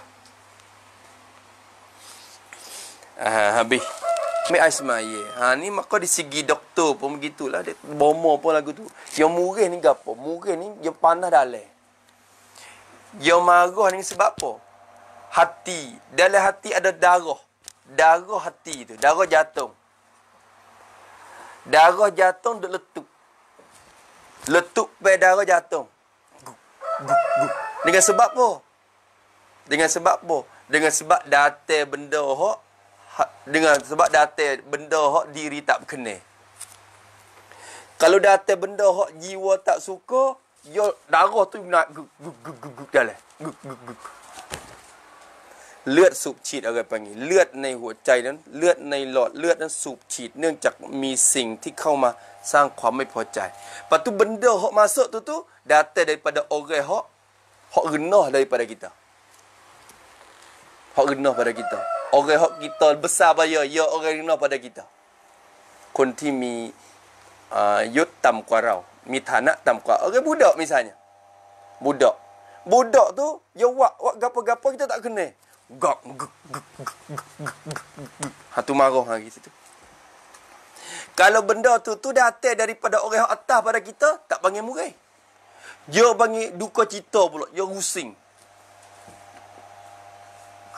Ah, habis. Me air sembahyang. Ha, ni maka di segi doktor pun begitulah. Dia bomo pun lagu tu. Yang murih ni gapo? Murih ni yang panah dalai. Yang marah ni sebab apa? Hati. Dalam hati ada darah. Darah hati tu. Darah jatuh. Darah jatuh duk letup. Letup pe darah jatuh. Dengan sebab apa? Dengan sebab apa? Dengan sebab date benda hok ha, dengan sebab date benda hok diri tak berkenan. Kalau date benda hok jiwa tak suka, yo darah tu nak gug gug gug dalam. Gug gug gug. เลือดสูบฉีดอะไรไปงี้เลือดในหัวใจนั้นเลือดในหลอดเลือดนั้นสูบฉีด เนื่องจากมีสิ่งที่เข้ามาสร้างความไม่พอใจปัตุบันเดอหกมาเซตุตุดาเตเดปะดะโอเกหกหกอื่นนอกเดปะดะกิตาหกอื่นนอกปะดะกิตาโอเกหกกิตาเบสซาบายเยอะโอเกอื่นนอกปะดะกิตาคนที่มียศต่ำกว่าเรา มีฐานะต่ำกว่าโอเกบุดอกมิซานะบุดอกบุดอกตุยวะวะกะปะกะปะกิตาตักขนเน่ gok hatu tu marah ha kalau benda tu tu datang daripada orang atas pada kita tak panggil murai dia panggil duka cita pula dia rusing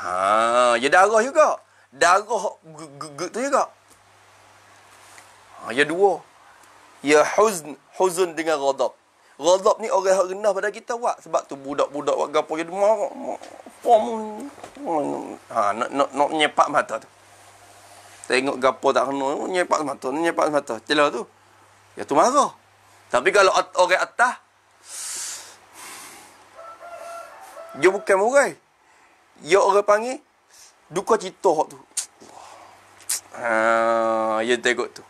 ha dia darah juga darah tu juga ha dia dua ya huzn huzn dengan ghadab Ghadab ni orang yang renah pada kita buat. Sebab tu budak-budak buat gapa dia marah pom ha ah, nak nak nak nyepak mata tu tengok gapo tak kena oh, nyepak mata ni nyepak mata celah tu ya tu marah tapi kalau at orang atas dia bukan murai dia ya orang panggil duka cita hok tu ha ya tengok tu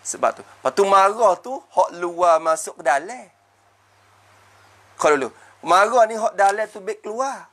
sebab tu lepas tu marah tu hok luar masuk ke dalam kalau lu marah ni hok dalam tu baik keluar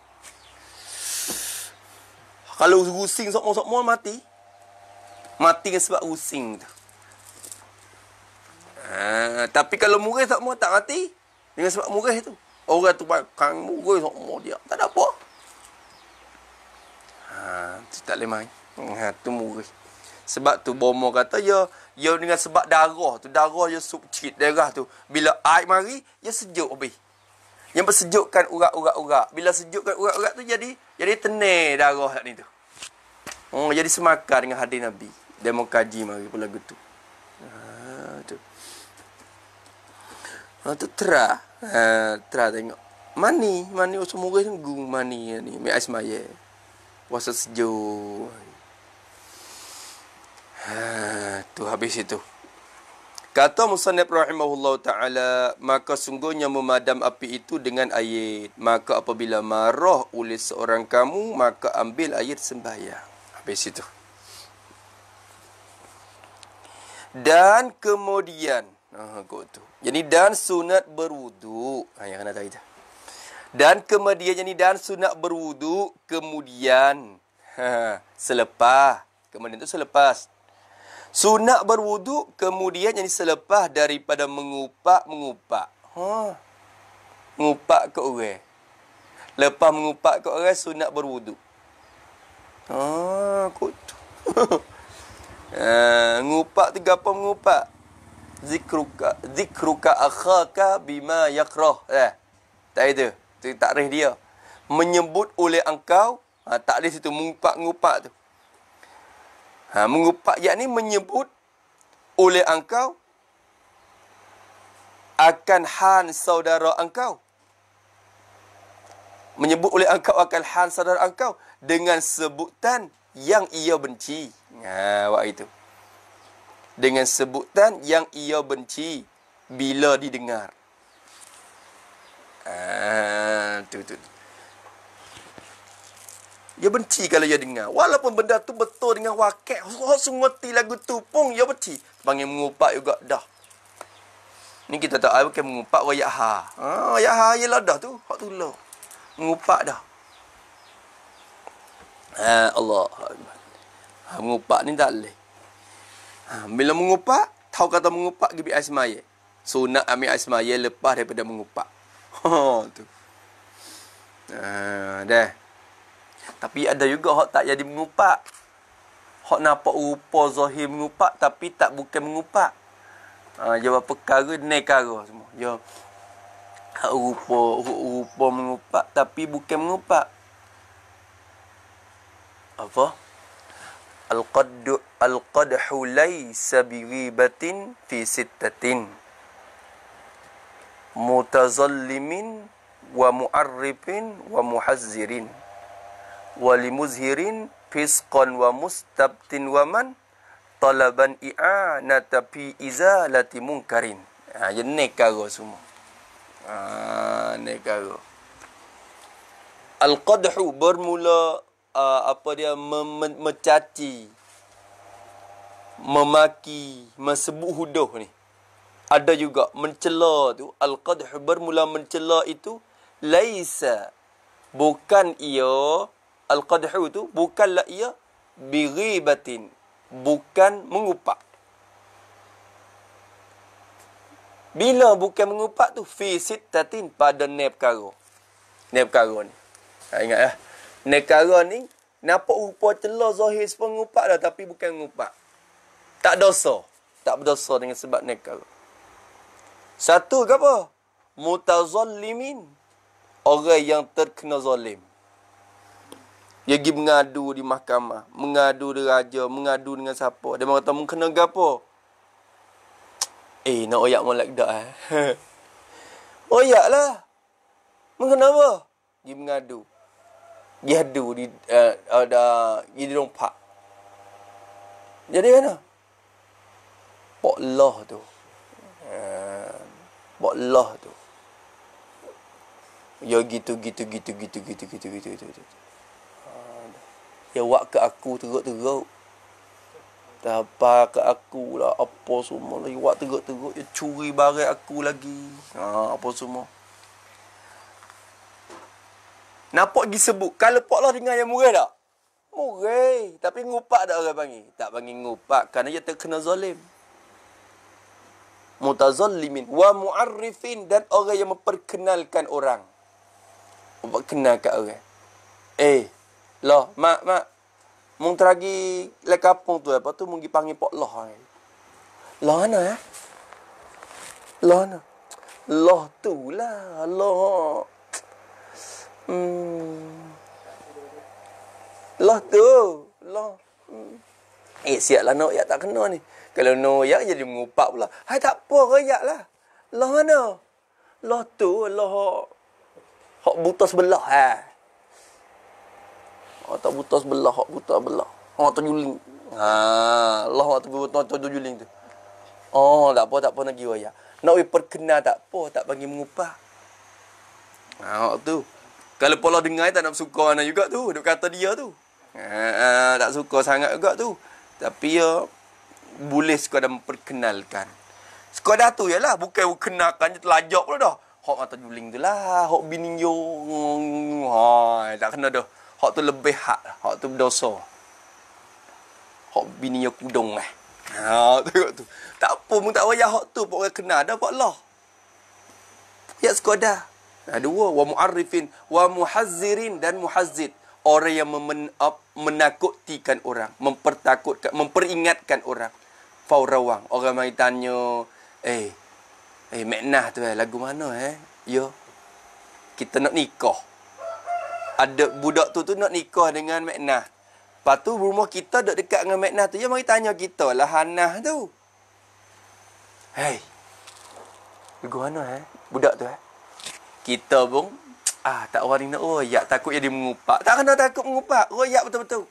Kalau rusing sokmo-sokmo mati. Mati sebab rusing tu. Ha, tapi kalau murih sokmo tak mati dengan sebab murih tu. Orang tu kang murih sokmo dia. Tak ada apa. Ha, tu tak lemai. Ha, ah, tu murih. Sebab tu bomo kata ya ya dengan sebab darah tu darah Ya subcit darah tu bila air mari ya sejuk habis yang bersejukkan urat-urat-urat. Bila sejukkan urat-urat tu jadi jadi tenang darah ni tu. Hmm, jadi semaka dengan hadis Nabi. Dia mau kaji mari pula gitu. Ha ah, tu. Ha ah, tra. Ha ah, tra tengok. Mani, mani usah murah tenggung mani ni. Mi ais maye. Puasa sejuk. Ha tu habis itu. Kata Musannif rahimahullah ta'ala, maka sungguhnya memadam api itu dengan air. Maka apabila marah oleh seorang kamu, maka ambil air sembahyang. Habis itu. Dan kemudian, oh, tu. Jadi dan sunat berwudu. Ha, yang kena tahu Dan kemudian, jadi dan sunat berwuduk, kemudian. Ha, selepas. Kemudian itu selepas. Sunat berwuduk kemudian yang selepas daripada mengupak-mengupak. Ha. Mengupak ke orang. Lepas mengupak ke orang sunat berwuduk. Ha, kut. Ah, eh, mengupak tu apa mengupak? Zikruka, zikruka akhaka bima yakrah. Eh. Tak ada. Tu takrih dia. Menyebut oleh engkau, ha, tak ada situ mengupak-ngupak tu. Ha, mengupak yang ni menyebut oleh engkau akan han saudara engkau. Menyebut oleh engkau akan han saudara engkau dengan sebutan yang ia benci. Ha, waktu itu. Dengan sebutan yang ia benci bila didengar. Ah, tu, tu, tu. Dia benci kalau dia dengar. Walaupun benda tu betul dengan wakil. Oh, ti lagu tu pun dia benci. Panggil mengupak juga. Dah. Ni kita tak tahu bukan mengupak wayak ha. Ha, ah, wayak ha ialah dah tu. Hak tu lah. Mengupak dah. Ha, Allah. Ha, mengupak ni tak boleh. Ha, bila mengupak, tahu kata mengupak, gibi air semaya. So, nak ambil air semaya lepas daripada mengupak. Ha, tu. Ha, dah. Tapi ada juga hok tak jadi mengupak. Hok nampak rupa zahir mengupak tapi tak bukan mengupak. Ha uh, jawab perkara naik karo semua. Yo hok rupa rupa mengupak tapi bukan mengupak. Apa? Al-qad al-qadhu laysa biwibatin fi sittatin. Mutazallimin wa mu'arribin wa muhazzirin walimuzhirin fisqan wa mustabtin wa man talaban i'anata fi izalati munkarin. Ha ya ni cara semua. Ha ni Al-qadhu bermula uh, apa dia mencaci memaki mesebut huduh ni. Ada juga mencela tu al-qadhu bermula mencela itu laisa bukan ia Al-Qadhu itu bukanlah ia biribatin. Bukan mengupak. Bila bukan mengupak tu fi sittatin pada ni perkara. Ni perkara ni. Ha, ingat lah. Ya? Ni perkara ni nampak rupa telah zahir sepeng ngupak dah tapi bukan ngupak. Tak dosa. Tak berdosa dengan sebab ni perkara. Satu ke apa? Mutazalimin. Orang yang terkena zalim. Dia pergi mengadu di mahkamah. Mengadu di raja. Mengadu dengan siapa. Dia kata, mungkin kena gapo. Eh, nak oyak malak eh. dah. oyak lah. Mungkin apa? Dia mengadu. Dia adu di... Uh, ada... Dia di rompak. Jadi mana? Pak Allah tu. Uh, eh, Pak Allah tu. Ya gitu, gitu, gitu, gitu, gitu, gitu, gitu, gitu. gitu. Ya wak ke aku teruk-teruk. Dah apa ke aku lah apa semua lagi. Wak teruk-teruk. Ya curi barang aku lagi. Ha, apa semua. Nampak pergi sebut. Kalau pak lah dengar yang murah tak? Murah. Tapi ngupak tak orang panggil? Tak panggil ngupak. Kerana dia terkena zalim. Mutazalimin. Wa muarifin Dan orang yang memperkenalkan orang. Memperkenalkan orang. Eh. Loh, mak, mak. Mung teragi le kampung tu, apa tu mung panggil pok loh. Eh. Loh ana, eh? Loh ana. Loh tu lah, loh. Hmm. Loh tu, loh. Hmm. Eh, siap lah, no, ya tak kena ni. Kalau no, ya jadi mengupak pula. Hai, tak apa, reyak lah. Loh mana? Loh tu, loh. Hok buta sebelah, eh. Hak tak buta sebelah, hak buta belah. Ha lah tu juling. Ha Allah waktu buta tu juling tu. Oh, tak apa tak apa nak giwa Nak we perkenal tak apa, tak panggil mengupah. Ha hak tu. Kalau pola dengar tak nak suka anak juga tu, duk kata dia tu. Ha, ha, tak suka sangat juga tu. Tapi ya boleh sekadar memperkenalkan. Sekadar tu ialah bukan kenalkan je telajak pula dah. Hok mata juling tu lah, hok bini yo. Ha, tak kena dah. Hak tu lebih hak. Hak tu berdosa. Hak bini yang kudung lah. Ha, tengok tu. Tak apa pun tak payah hak tu. Pokoknya kena ada buat lah. Ya sekolah dah. Nah, dua. Wa mu'arrifin. Wa muhazzirin dan muhazzid. Orang yang memen, uh, menakutikan orang. Mempertakutkan. Memperingatkan orang. Faurawang. Orang mai tanya. Eh. Eh, maknah tu eh. Lagu mana eh? Yo. Ya. Kita nak nikah ada budak tu tu nak nikah dengan Meknah. Lepas tu rumah kita dekat dekat dengan Meknah tu. Dia mari tanya kita lah Hanah tu. Hei. Pergi mana eh? Budak tu eh? Kita pun ah tak warning nak oh ya takut dia mengupak. Tak kena takut mengupak. Royak betul-betul.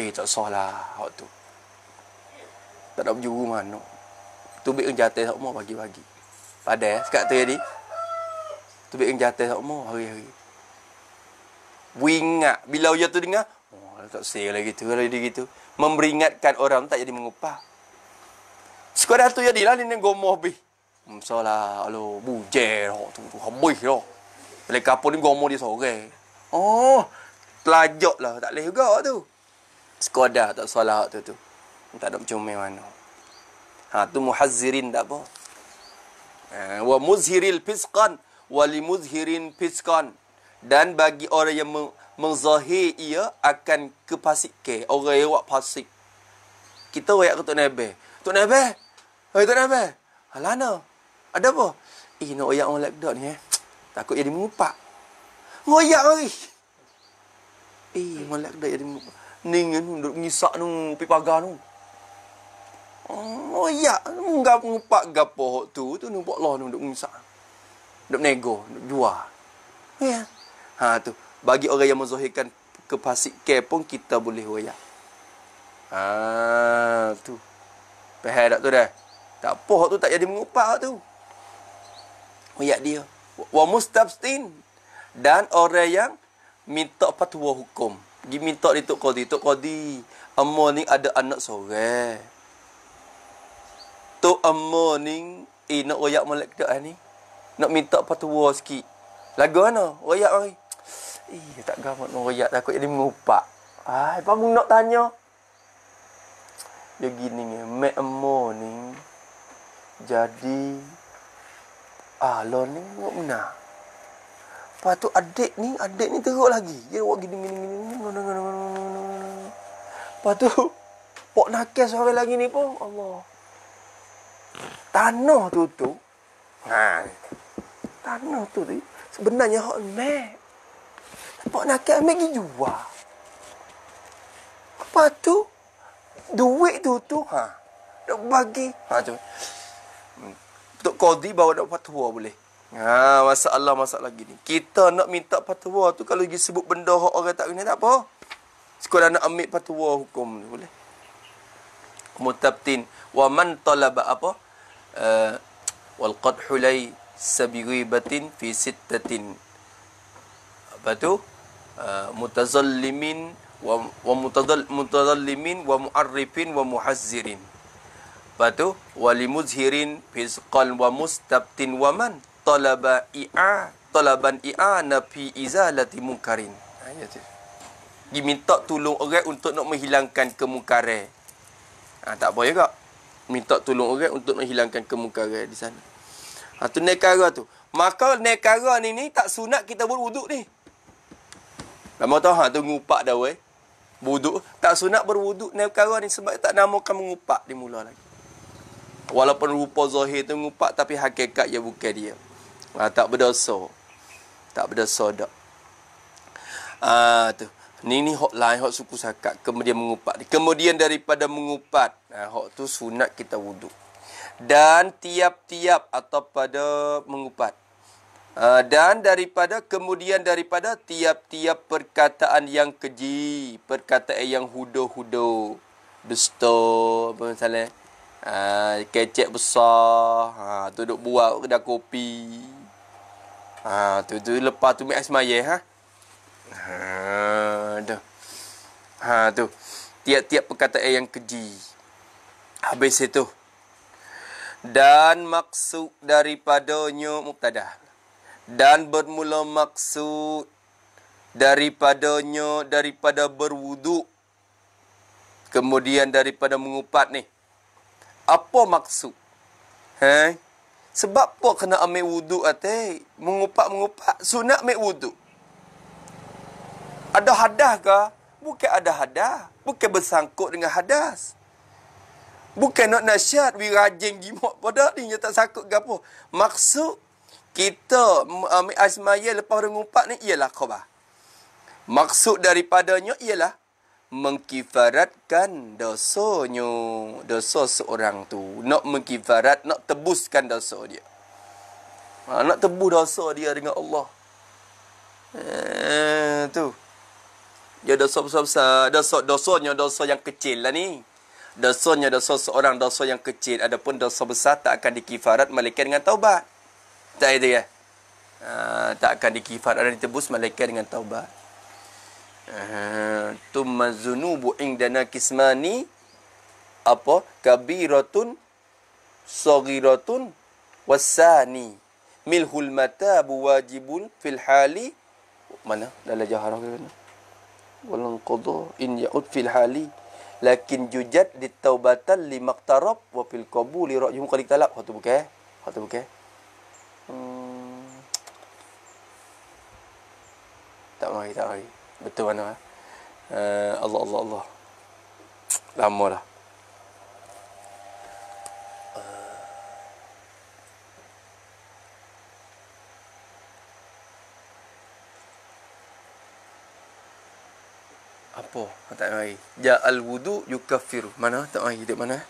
Eh tak sah lah hak tu. Tak nak berjuru mana. Tu bik yang jatuh mau bagi-bagi. Padahal eh, sekat tu jadi. Tu bik yang jatuh mau, hari-hari. Wingat Bila uya tu dengar oh, Tak say lah gitu Kalau dia gitu Memberingatkan orang Tak jadi mengupah Sekolah tu jadi lah Dia gomoh bih Masa hmm, lah Alu Bujer oh, tu, tu Habis lah Bila kapur ni gomoh dia sore Oh Telajak lah Tak boleh juga tu Sekolah tak salah tu tu Tak ada macam mana Ha tu muhazirin tak apa eh, Wa muzhiril pisqan Wa li muzhirin pisqan dan bagi orang yang mengzahir ia akan kepasik ke orang yang buat pasik kita wayak kutuk nebe tok nebe hai tok nebe halana ada apa eh nak wayak orang lagda ni eh takut jadi mengupak wayak oi eh orang lagda jadi ningen nu duk ngisak nu pi pagar nu hmm, oh ya enggak mengupak gapo tu tu nu buat lah nu duk ngisak duk nego duk jual ya yeah. Ha tu. Bagi orang yang menzahirkan kepasik care pun kita boleh royak. Ha tu. Faham tak tu dah? Tak apa tu tak jadi mengupak tu. Royak dia. Wa mustabstin dan orang yang minta patuh hukum. Gi minta di tok qadi, tok qadi. Amma ni ada anak seorang. Tok amma ni eh nak royak molek ni. Nak minta patuh sikit. Lagu mana? Royak mari. Eh, tak gamut nak royak takut jadi mengupak. Ah, apa mu nak tanya? Dia gini ni, Mac morning. jadi ah learning ni nak benar. Lepas tu adik ni, adik ni teruk lagi. Dia buat gini gini gini. Lepas tu pok nakes orang lagi ni pun, Allah. Tanah tu tu. Ha. Tanah tu tu sebenarnya hot map. Pak nak ambil pergi jual. Lepas tu, duit tu tu, ha, nak bagi. Ha, cuman. Untuk kodi bawa nak patua boleh. Ha, masalah masalah lagi ni. Kita nak minta patua tu kalau pergi sebut benda hak orang tak kena tak apa. Sekolah nak ambil patua hukum ni boleh. Mutabtin wa man talaba apa? Uh, wal qadhulai sabiribatin fi sittatin. Apa tu? Uh, mutazallimin wa wa mutadall mutadallimin wa mu'arrifin wa muhazzirin. Patu walimuzhirin fizqal wa mustabtin wa man talaba i'a talaban i'a nafi izalati munkarin. Ha, ya Diminta tolong orang untuk nak menghilangkan kemungkaran. Ha, tak boleh juga. Minta tolong orang untuk menghilangkan kemungkaran di sana. Ha, tu nekara tu. Maka nekara ni ni tak sunat kita buat wuduk ni. Lama tahu hang tu ngupak dah weh. Wuduk tak sunat berwuduk ni perkara ni sebab tak nama kamu ngupak di mula lagi. Walaupun rupa zahir tu ngupak tapi hakikat ya bukan dia. Ha, tak berdosa. Tak berdosa dak. Ah ha, tu. Ni ni hot line hot suku sakat kemudian mengupak. Kemudian daripada mengupat, ha, ah, hot tu sunat kita wuduk. Dan tiap-tiap atau pada mengupat. Uh, dan daripada kemudian daripada tiap-tiap perkataan yang keji, perkataan yang hudo-hudo, besto, misalnya, uh, kecek besar, ha, tu dok buat kedai kopi. Ha, tu tu lepas tu mai asmaye ha. Ha, tu. Ha, tu. Tiap-tiap perkataan yang keji. Habis itu. Dan maksud daripadanya mubtadah dan bermula maksud daripadanya daripada berwuduk kemudian daripada mengupat ni apa maksud ha sebab apa kena ambil wuduk atai mengupat mengupat sunat ambil wuduk ada hadas ke bukan ada hadas bukan bersangkut dengan hadas bukan nak nasihat wirajeng gimak pada ni tak sangkut ke apa maksud kita um, asmaya lepas orang ngumpat ni ialah khabar. Maksud daripadanya ialah mengkifaratkan dosanya, dosa seorang tu. Nak mengkifarat, nak tebuskan dosa dia. Ha, nak tebus dosa dia dengan Allah. Eh, tu. Dia dosa besar-besar. Dosa, dosanya dosa yang kecil lah ni. Dosanya dosa seorang dosa yang kecil. Adapun dosa besar tak akan dikifarat malaikat dengan taubat tak ada ya. Uh, tak akan dikifat dan ditebus malaikat dengan taubat. Ah, Tumma zunubu indana kismani apa kabiratun sagiratun wasani milhul matabu wajibun fil hali mana dalam jaharah ke mana Walang qadha in ya'ud fil hali lakin jujad ditaubatan limaqtarab wa fil qabuli rajum qali talab satu bukan satu eh? bukan eh? Hmm. Tak mari, tak mari Betul mana eh? uh, Allah, Allah, Allah Lama dah eh. Apa? Tak mari Ja'al wudu yukafiru Mana? Tak mari, dekat mana?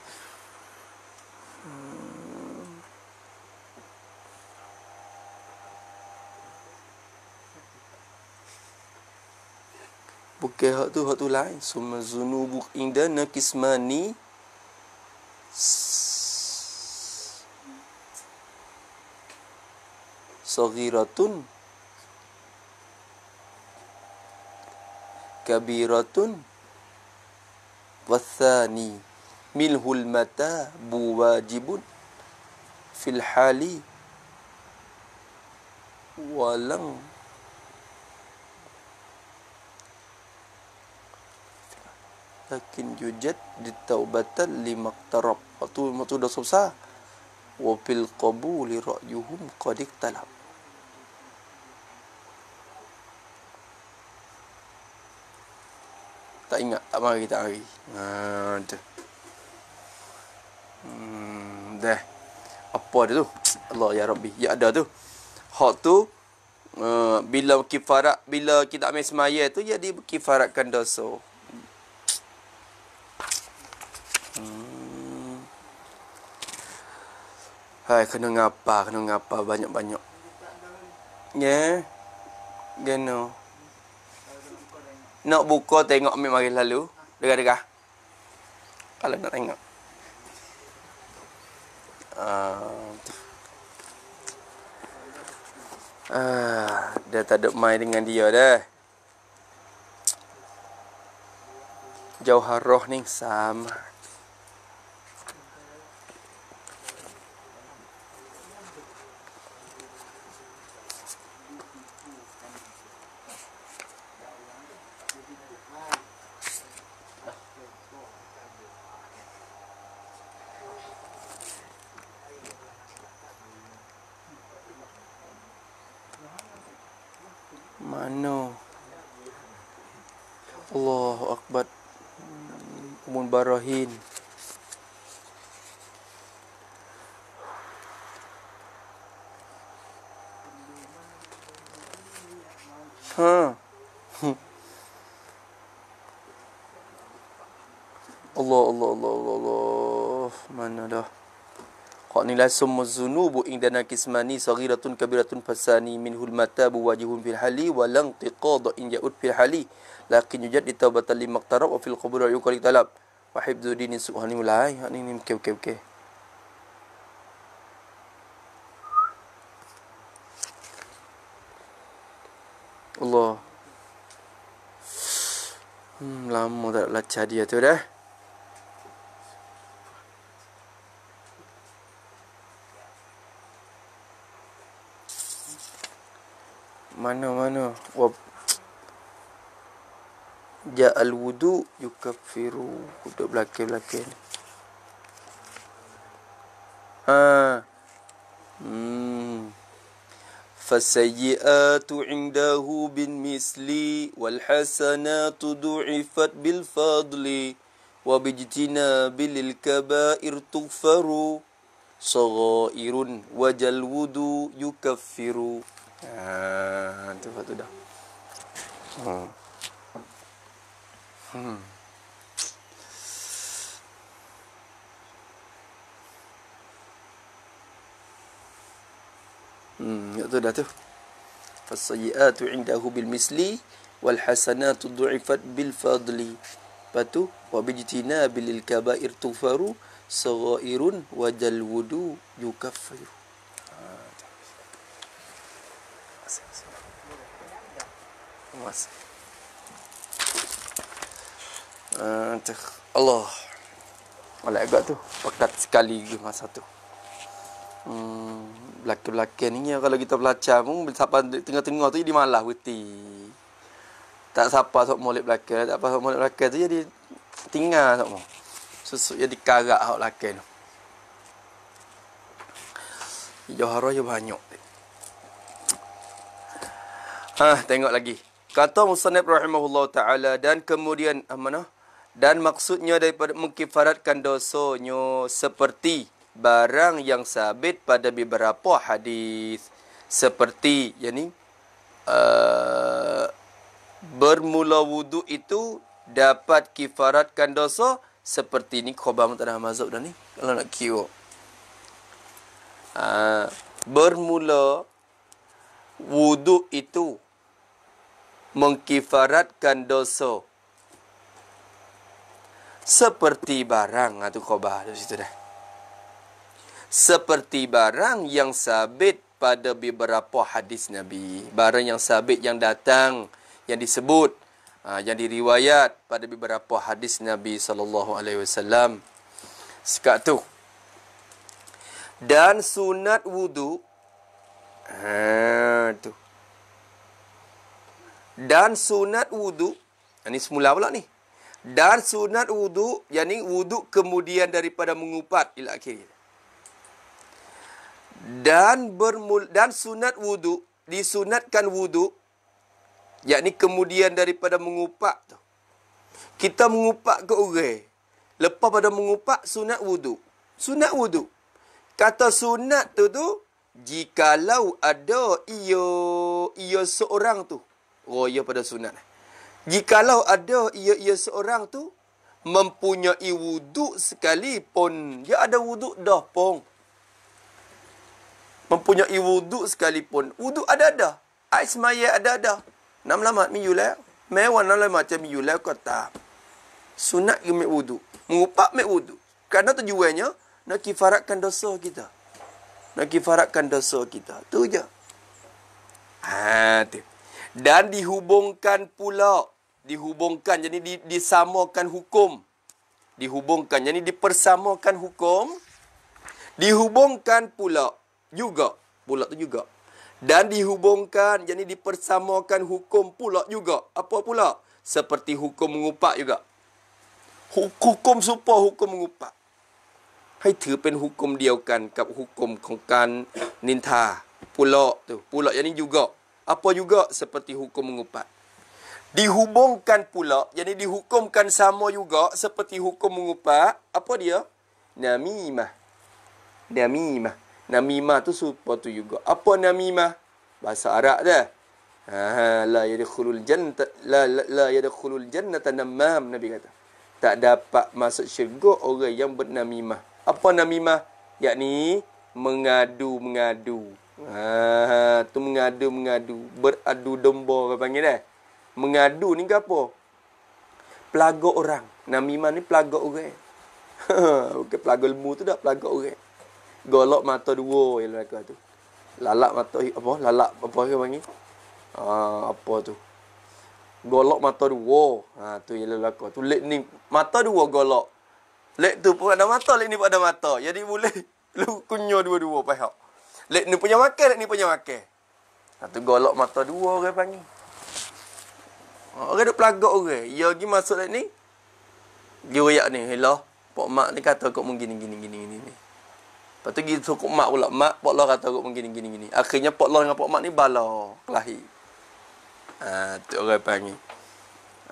Okey, hak tu hak tu lain. Summa zunubuk indana kismani Sagiratun Kabiratun Wathani Milhul mata buwajibun Filhali. Walang. Walang lakin yujad lima limaqtarab waktu waktu dah susah wa bil qabul ra'yuhum qad iktalab tak ingat tak mari tak hari ha hmm dah apa dia tu Allah ya rabbi ya ada tu hak tu Uh, bila kifarat bila kita ambil semaya tu jadi ya, kifaratkan dosa Hai, kena ngapa, kena ngapa banyak-banyak. Ya. Yeah. Geno. Nak buka tengok ambil mari lalu. Degar-degar. Kalau nak tengok. Uh, ah. uh, ah, dia tak ada main dengan dia dah. Jauh haroh ni sama. Allah Allah Allah Allah, Allah. Mana dah Qanila summu zunubu indana kismani saghiratun kabiratun fasani minhul matabu wajihun fil hali walang tiqadu in ja'ud fil hali lakin yujad ditawbatan limaqtarab wa fil qubur yukali talab wa hibdu dini subhani mulai ini ha, ini okey okey okey Allah hmm, lama tak lacar dia tu dah mana mana wa ja al wudu yukaffiru duduk belakang-belakang ni ha hmm فالسيئات عنده بالمثل والحسنات ضعفت بالفضل وباجتناب للكبائر تغفر صغائر وجل الوضوء يكفر Ah, eh, tu satu dah. Oh. Hmm. Hmm, itu hmm, dah tu. Fasayiatu indahu bil misli wal hasanatu du'ifat bil fadli. Patu wa bijtina bil kabair tufaru sagairun wa jal wudu yukaffiru. Mas. Uh, Allah. Malak agak tu. Pekat sekali ke masa tu. Hmm, belakang-belakang ni ya, kalau kita belajar pun siapa tengah-tengah tu jadi malah berhenti. Tak siapa sok molek belakang, tak apa sok molek belakang tu jadi tinggal sok mau. Susuk jadi karak hok belakang tu. Johara je banyak. Ha, tengok lagi kata musannif rahimahullahu taala dan kemudian ah, mana dan maksudnya daripada mengkifaratkan dosanya seperti barang yang sabit pada beberapa hadis seperti yani uh, bermula wudu itu dapat kifaratkan dosa seperti ni khabar tanah mazhab dah ni kalau nak kira uh, bermula wudu itu mengkifaratkan dosa seperti barang atau ah, khabar di situ dah seperti barang yang sabit pada beberapa hadis Nabi barang yang sabit yang datang yang disebut ah, yang diriwayat pada beberapa hadis Nabi sallallahu alaihi wasallam sekat tu dan sunat wudu ha tu dan sunat wuduk ini ah, semula pula ni dan sunat wuduk yakni wuduk kemudian daripada mengupat ila akhir. dan bermul dan sunat wuduk disunatkan wuduk yakni kemudian daripada mengupat tu kita mengupat ke orang lepas pada mengupat sunat wuduk sunat wuduk kata sunat tu tu jikalau ada ia ia seorang tu royah pada sunat. Jikalau ada ia-ia seorang tu mempunyai wuduk sekalipun, dia ada wuduk dah pun. Mempunyai wuduk sekalipun, wuduk ada ada. Air semaya ada ada. Nam lama miyu lah. Mewah nam lama macam miyu lah kata. Sunat gemik wuduk. Mengupak mek wuduk. Kerana tujuannya nak kifaratkan dosa kita. Nak kifaratkan dosa kita. Tu je. Ha, ah, tu dan dihubungkan pula dihubungkan jadi di, disamakan hukum dihubungkan jadi dipersamakan hukum dihubungkan pula juga pula tu juga dan dihubungkan jadi dipersamakan hukum pula juga apa pula seperti hukum mengupak juga hukum supaya hukum mengupak hai ถือเป็น hukum dia kan kap hukum kongkan nintha pula tu pula jadi juga apa juga seperti hukum mengupat. Dihubungkan pula, jadi dihukumkan sama juga seperti hukum mengupat, apa dia? Namimah. Namimah. Namimah tu serupa tu juga. Apa namimah? Bahasa Arab dah. Ha, la yadkhulul jannata la la, la yadkhulul jannata namam nabi kata tak dapat masuk syurga orang yang bernamimah apa namimah yakni mengadu mengadu Ha, tu mengadu-mengadu. Beradu domba kau panggil eh. Mengadu ni ke apa? Pelaga orang. Namimah ni pelaga orang. Bukan pelaga lemu tu tak pelaga orang. Golok mata dua yang lah mereka tu. Lalak mata apa? Lalak apa kau panggil? Ha, apa tu? Golok mata dua. Ha, tu yang lelaka. Lah tu lek ni. Mata dua golok. Lek tu pun ada mata. Lek ni pun ada mata. Jadi boleh. Lu kunyah dua-dua pihak. Lek ni punya makan, lek ni punya makan. Satu golok mata dua orang panggil. Orang duk pelagak orang. Ya gi masuk lek ni. Dia royak ni, hello, pok mak ni kata kok mungkin gini gini gini ni." Lepas tu gitu kok mak pula, "Mak, pok lah kata kok mungkin gini gini." Akhirnya pok lah dengan pok mak ni bala kelahi. Ah, ha, tu orang panggil.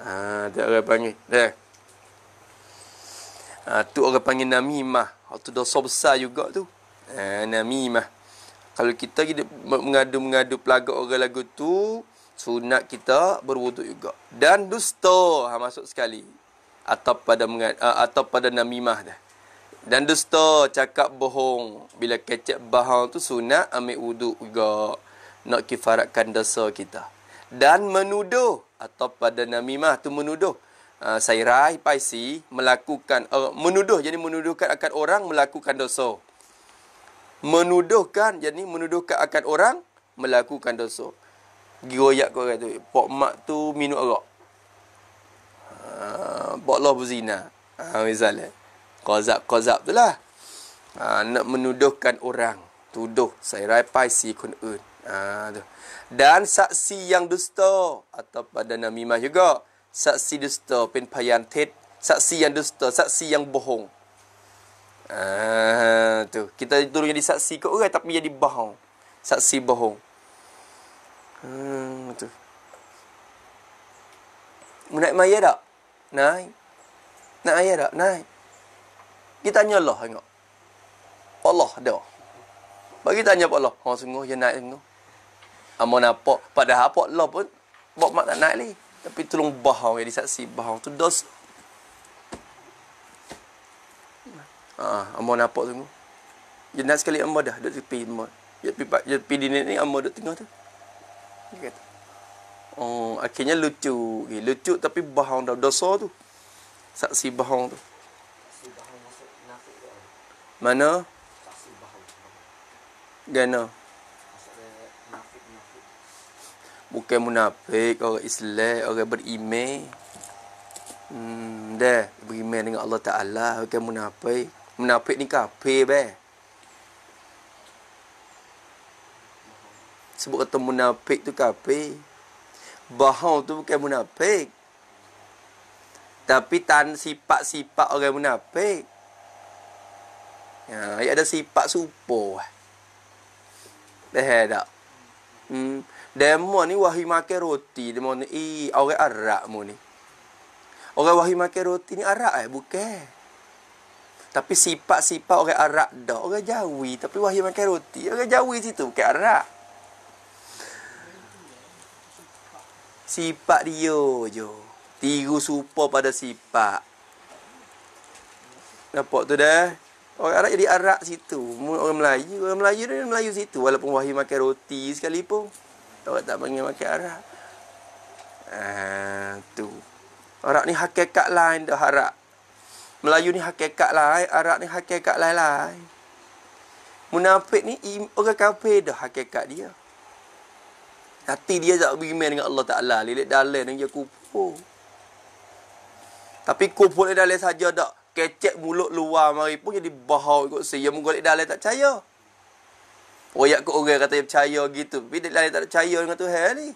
Ah, ha, tu orang panggil. Dah. Ah, ha, tu orang panggil Namimah. Waktu dah besar juga tu. Ah, Namimah. Kalau kita mengadu-mengadu pelagak orang lagu tu, sunat kita berwuduk juga. Dan dusta ha, masuk sekali. Atau pada atau pada namimah dah. Dan dusta cakap bohong. Bila kecek bahang tu sunat ambil wuduk juga. Nak kifaratkan dosa kita. Dan menuduh. Atau pada namimah tu menuduh. Uh, sairai paisi melakukan uh, menuduh jadi menuduhkan akan orang melakukan dosa menuduhkan jadi menuduhkan akan orang melakukan dosa geroyak kau kata pok mak tu minum arak ha ah, pok lah berzina ha ah, misalnya qazab eh. qazab tu lah ha, nak menuduhkan orang tuduh saya rapai si kun un ha, tu. dan saksi yang dusta atau pada namimah juga saksi dusta pen payan tet saksi yang dusta saksi yang bohong Ah, tu kita dulu jadi saksi kat orang tapi jadi bohong. Saksi bohong. Hmm, tu. Munai mai tak? Naik. Nak ayah tak? Naik. Kita tanya Allah tengok. Allah ada. Bagi tanya Allah. Oh, sungguh dia naik sungguh. Amor nampak. Padahal Pak Allah pun. Bok mak tak naik ni. Tapi tolong bahau. Jadi saksi bahau. Tu dosa. Ha, uh, nampak semua. Dia sekali Amba dah duduk tepi Amba. Dia pergi, dia pergi dinik ni Amba duduk tengah tu. Dia kata. Oh, akhirnya lucu. Okay, lucu tapi bahang dah dosa tu. Saksi bahang tu. Mana? Gana? Bukan munafik, orang Islam, orang beriman. Hmm, dah, beriman dengan Allah Ta'ala. Bukan munafik. Menafik ni kah? Pay bear. Sebut kata munafik tu kah? Bahang tu bukan munafik. Tapi tan sifat-sifat orang munafik. Ya, ia ada sifat supo. Dah eh. eh, tak? Hmm. Demo ni wahi makan roti. Demo ni, i, orang arak mu ni. Orang wahi makan roti ni arak eh? Bukan. Tapi sifat-sifat orang Arab dah. Orang Jawi. Tapi Wahyu makan roti. Orang Jawi situ. Bukan Arab. Sifat dia je. Tiru supa pada sifat. Nampak tu dah? Orang Arab jadi Arab situ. Orang Melayu. Orang Melayu dia Melayu situ. Walaupun Wahyu makan roti sekalipun. Orang tak panggil makan Arab. Ah, tu. Arab ni hakikat lain dah Arab. Melayu ni hakikat lain, Arab ni hakikat lain-lain. Munafik ni orang kafir dah hakikat dia. Hati dia tak beriman dengan Allah Taala, lilit dalam dia kufur. Tapi kufur ni dalam saja dak kecek mulut luar mari pun jadi bahau ikut saya Yang golek dalam tak percaya. Royak kau orang kata dia percaya gitu, tapi dalam tak percaya dengan Tuhan ni.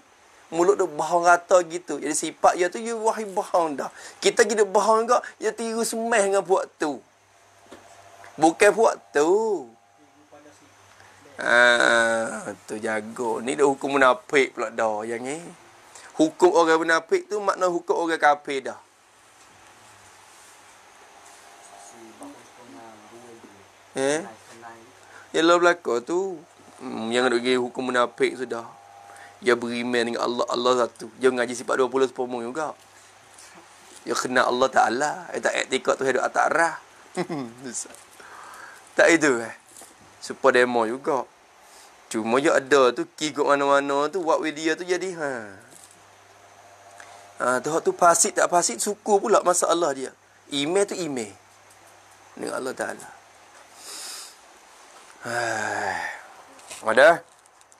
Mulut dia bohong rata gitu. Jadi sifat dia tu, dia ya wahai bohong dah. Kita kira bohong juga, dia tiru semeh dengan buat tu. Bukan buat tu. Ah, tu jago. Ni dia hukum munafik pula dah yang ni. Hukum orang munafik tu makna hukum orang kafir dah. Eh? ya lo belakang tu, hmm, yang ada hukum munafik sudah dia beriman dengan Allah Allah satu dia mengaji sifat 20 sepomong juga dia kena Allah Ta'ala dia tak etikot tu hidup atas arah tak itu eh super demo juga cuma dia ada tu kiri mana-mana tu what with dia tu jadi ha Ha, tu, tu pasit tak pasit suku pula Allah dia Ime tu ime. dengan Allah Ta'ala ada? Ha.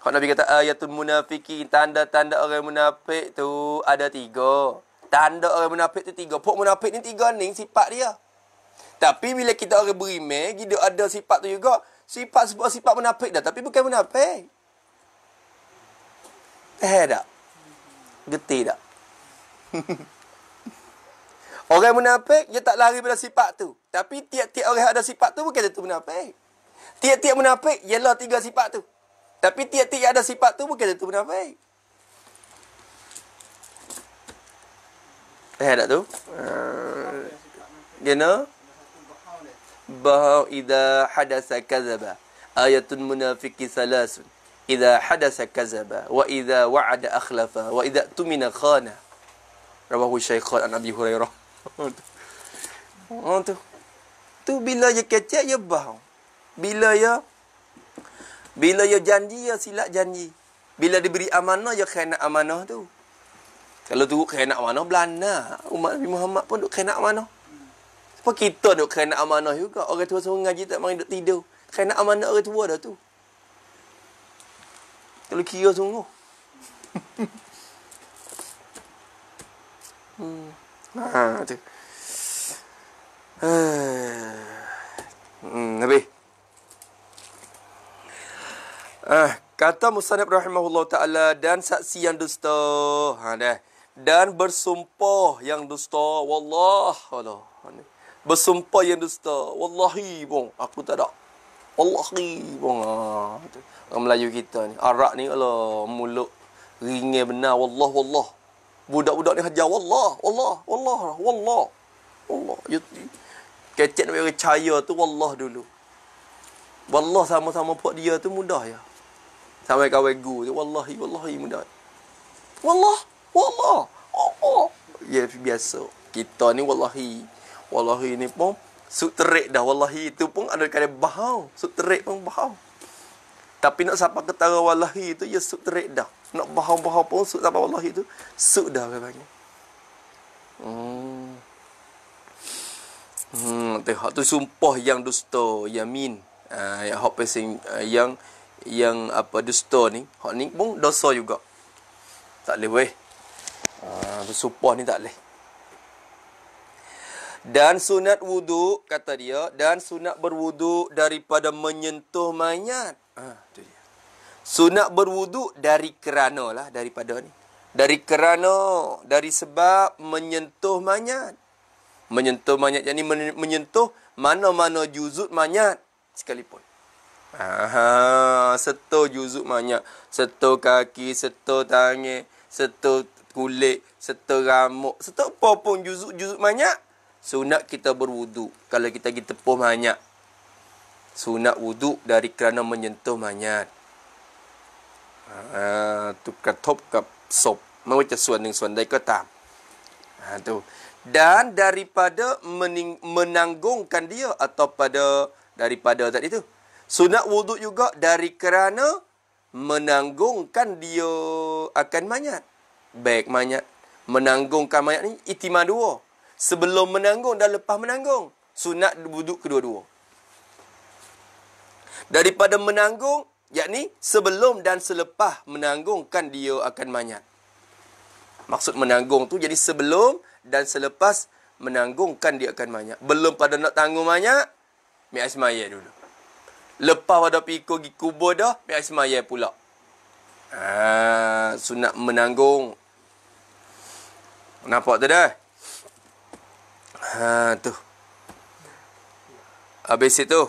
Kalau Nabi kata ayatul munafikin, tanda-tanda orang munafik tu ada tiga. Tanda orang munafik tu tiga. Puk munafik ni tiga ni sifat dia. Tapi bila kita orang beriman, kita ada sifat tu juga. Sifat sebuah sifat munafik dah. Tapi bukan munafik. Eh tak? Getih tak? orang munafik, dia tak lari pada sifat tu. Tapi tiap-tiap orang ada sifat tu, bukan itu munafik. Tiap-tiap munafik, ialah tiga sifat tu. Tapi tiap-tiap ada sifat tu bukan tentu munafik. Faham tak tu? Ah. Gena? Bahar idha hadasa kazaba. Ayatun munafiki salasun. Idha hadasa kazaba. Wa ida wad akhlafa. Wa idha tumina khana. Rabahu syaikhat an-Abi Hurairah. Oh tu. bila dia kecek, dia bahar. Bila dia... Ya bila ia ya janji, ia ya silap janji. Bila diberi amanah, ia ya kena amanah tu. Kalau tu kena amanah, belana. Umat Nabi Muhammad pun duk kena amanah. Sebab kita duk kena amanah juga. Orang tua suruh ngaji tak mari duk tidur. Khianat amanah orang tua dah tu. Kalau kira sungguh. hmm. Ha, tu. Ha. Hmm, habis. Eh, kata Musanib rahimahullah ta'ala dan saksi yang dusta. Ha, dah. Dan bersumpah yang dusta. Wallah. Allah. Bersumpah yang dusta. Wallahi pun. Aku tak ada. Wallahi pun. Ha, Orang Melayu kita ni. Arak ni Allah. Muluk. Ringai benar. Wallah, wallah. Budak-budak ni hajar. Wallah, wallah, wallah, wallah. Wallah. Ya, kecek nak percaya tu. Wallah dulu. Wallah sama-sama buat dia tu mudah ya sampai kawai gu tu wallahi wallahi mudah wallah wallah Oh, ya biasa kita ni wallahi wallahi ni pun sut terik dah wallahi itu pun ada kadang bahau sut terik pun bahau tapi nak sampai ketara wallahi itu ya sut terik dah nak bahau-bahau pun sut sampai wallahi itu sut dah memangnya hmm hmm tu sumpah yang dusta yamin uh, yang hopesing uh, ah, yang yang apa dusta ni hak ni pun dosa juga tak boleh weh ah, bersumpah ni tak boleh dan sunat wudu kata dia dan sunat berwudu daripada menyentuh mayat ha tu dia sunat berwudu dari kerana lah daripada ni dari kerana dari sebab menyentuh mayat menyentuh mayat Jadi menyentuh mana-mana juzut mayat sekalipun Aha, setu juzuk banyak. seto kaki, seto tangi, seto kulit, seto ramuk. seto apa pun juzuk-juzuk banyak. Sunat kita berwuduk. Kalau kita pergi tepuh banyak. Sunat wuduk dari kerana menyentuh banyak. Ha, tu ketop ke sop. mau macam suan dengan suan dari kota. Ha, tu. Dan daripada menanggungkan dia atau pada daripada tadi tu. Itu. Sunat wuduk juga dari kerana menanggungkan dia akan mayat. Baik mayat. Menanggungkan mayat ni itima dua. Sebelum menanggung dan lepas menanggung. Sunat wuduk kedua-dua. Daripada menanggung, yakni sebelum dan selepas menanggungkan dia akan mayat. Maksud menanggung tu jadi sebelum dan selepas menanggungkan dia akan mayat. Belum pada nak tanggung mayat, mi asmaya dulu. Lepas pada piko pergi kubur dah, biar semayal pula. Ah, sunat menanggung. Nampak tu dah? Ha, tu. Habis itu.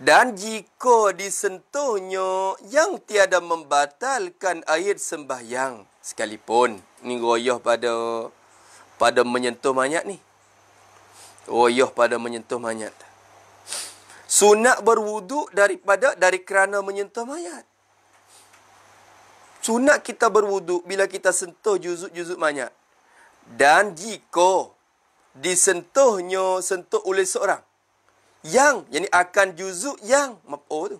Dan jika disentuhnya yang tiada membatalkan air sembahyang sekalipun. Ni royoh pada pada menyentuh mayat ni. Royoh pada menyentuh mayat. Sunat berwuduk daripada dari kerana menyentuh mayat. Sunat kita berwuduk bila kita sentuh juzuk-juzuk mayat. Dan jika disentuhnya sentuh oleh seorang yang yang akan juzuk yang mapo tu.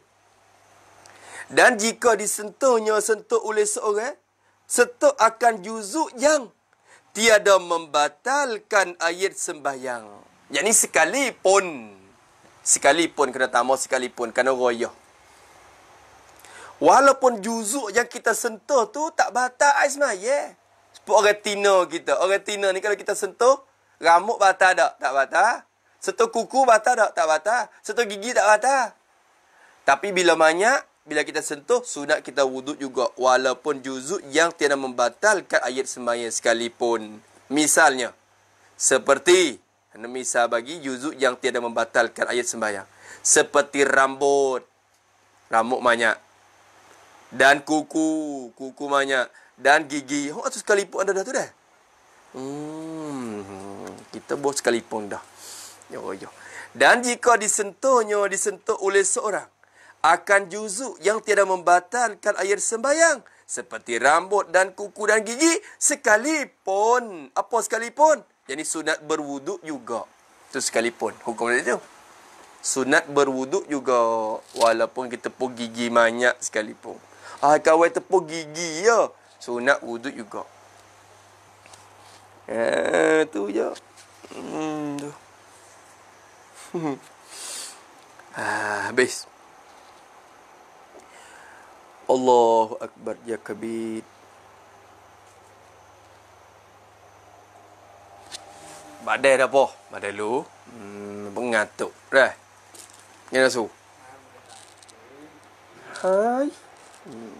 Dan jika disentuhnya sentuh oleh seorang sentuh akan juzuk yang tiada membatalkan ayat sembahyang. Yang sekalipun. sekali pun sekalipun kena tambah sekalipun kena royoh walaupun juzuk yang kita sentuh tu tak batal ais mai yeah. sebab orang tina kita orang tina ni kalau kita sentuh rambut batal tak tak batal sentuh kuku batal tak tak batal sentuh gigi tak batal tapi bila banyak bila kita sentuh sunat kita wuduk juga walaupun juzuk yang tiada membatalkan air sembahyang sekalipun misalnya seperti Misal bagi juzuk yang tiada membatalkan ayat sembahyang. Seperti rambut. Rambut banyak. Dan kuku. Kuku banyak. Dan gigi. Oh, satu sekalipun ada dah tu dah. Hmm. Kita buat sekalipun dah. Yo, yo. Dan jika disentuhnya, disentuh oleh seorang. Akan juzuk yang tiada membatalkan ayat sembahyang. Seperti rambut dan kuku dan gigi. Sekalipun. Apa sekalipun? Jadi sunat berwuduk juga. Itu sekalipun hukum dia tu. Sunat berwuduk juga walaupun kita pun gigi banyak sekalipun. Ah kawai tepuk gigi ya. Sunat wuduk juga. Eh tu je. Hmm tu. ah habis. Allahu akbar ya kabir. bò badai dah apa? Badai lu. Hmm, bengatuk dah. Ngena su. Hai. Hmm.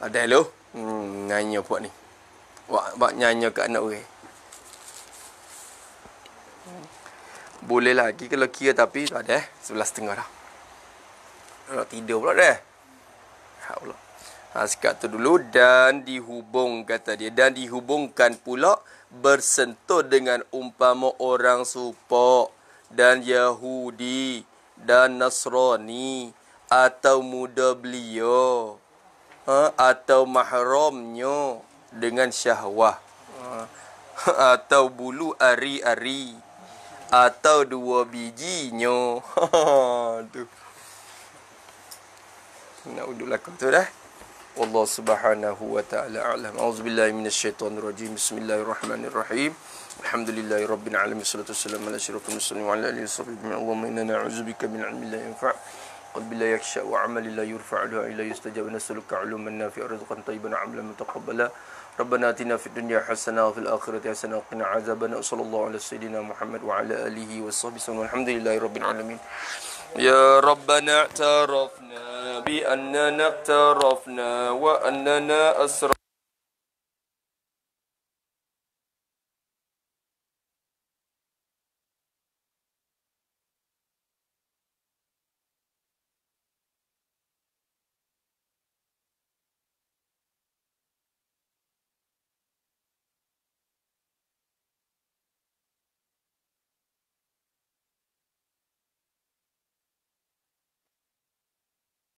Ada lu. nhiều nyanyi này ni? Wak, wak nyanyi kat anak orang. Boleh lagi kalau kira tapi Tak ada eh Sebelah setengah dah Nak tidur pula dah eh. Ya Allah ha, Sekat tu dulu Dan dihubung Kata dia Dan dihubungkan pula Bersentuh dengan Umpama orang supok Dan Yahudi Dan Nasrani Atau muda belia ha, Atau mahramnya Dengan syahwah ha, Atau bulu ari-ari atau dua biji bijinya. tu. Nak udulah kau tu dah. Allah Subhanahu wa taala alam. Auzubillahi minasyaitonir rajim. Bismillahirrahmanirrahim. Alhamdulillahi rabbil alamin. Salatu wassalamu ala asyrafil wa ala alihi washabbihi ajma'in. Allahumma inna na'udzubika min 'ilmin la yanfa'. قلب لا يخشى وعمل لا يرفع له الا يستجاب نسالك علوما نافعا رزقا طيبا عملا متقبلا ربنا اتنا في الدنيا حسنه وفي الاخره حسنه وقنا عذاب النار صلى الله على سيدنا محمد وعلى اله وصحبه وسلم والحمد لله رب العالمين يا ربنا اعترفنا باننا اقترفنا واننا اسرفنا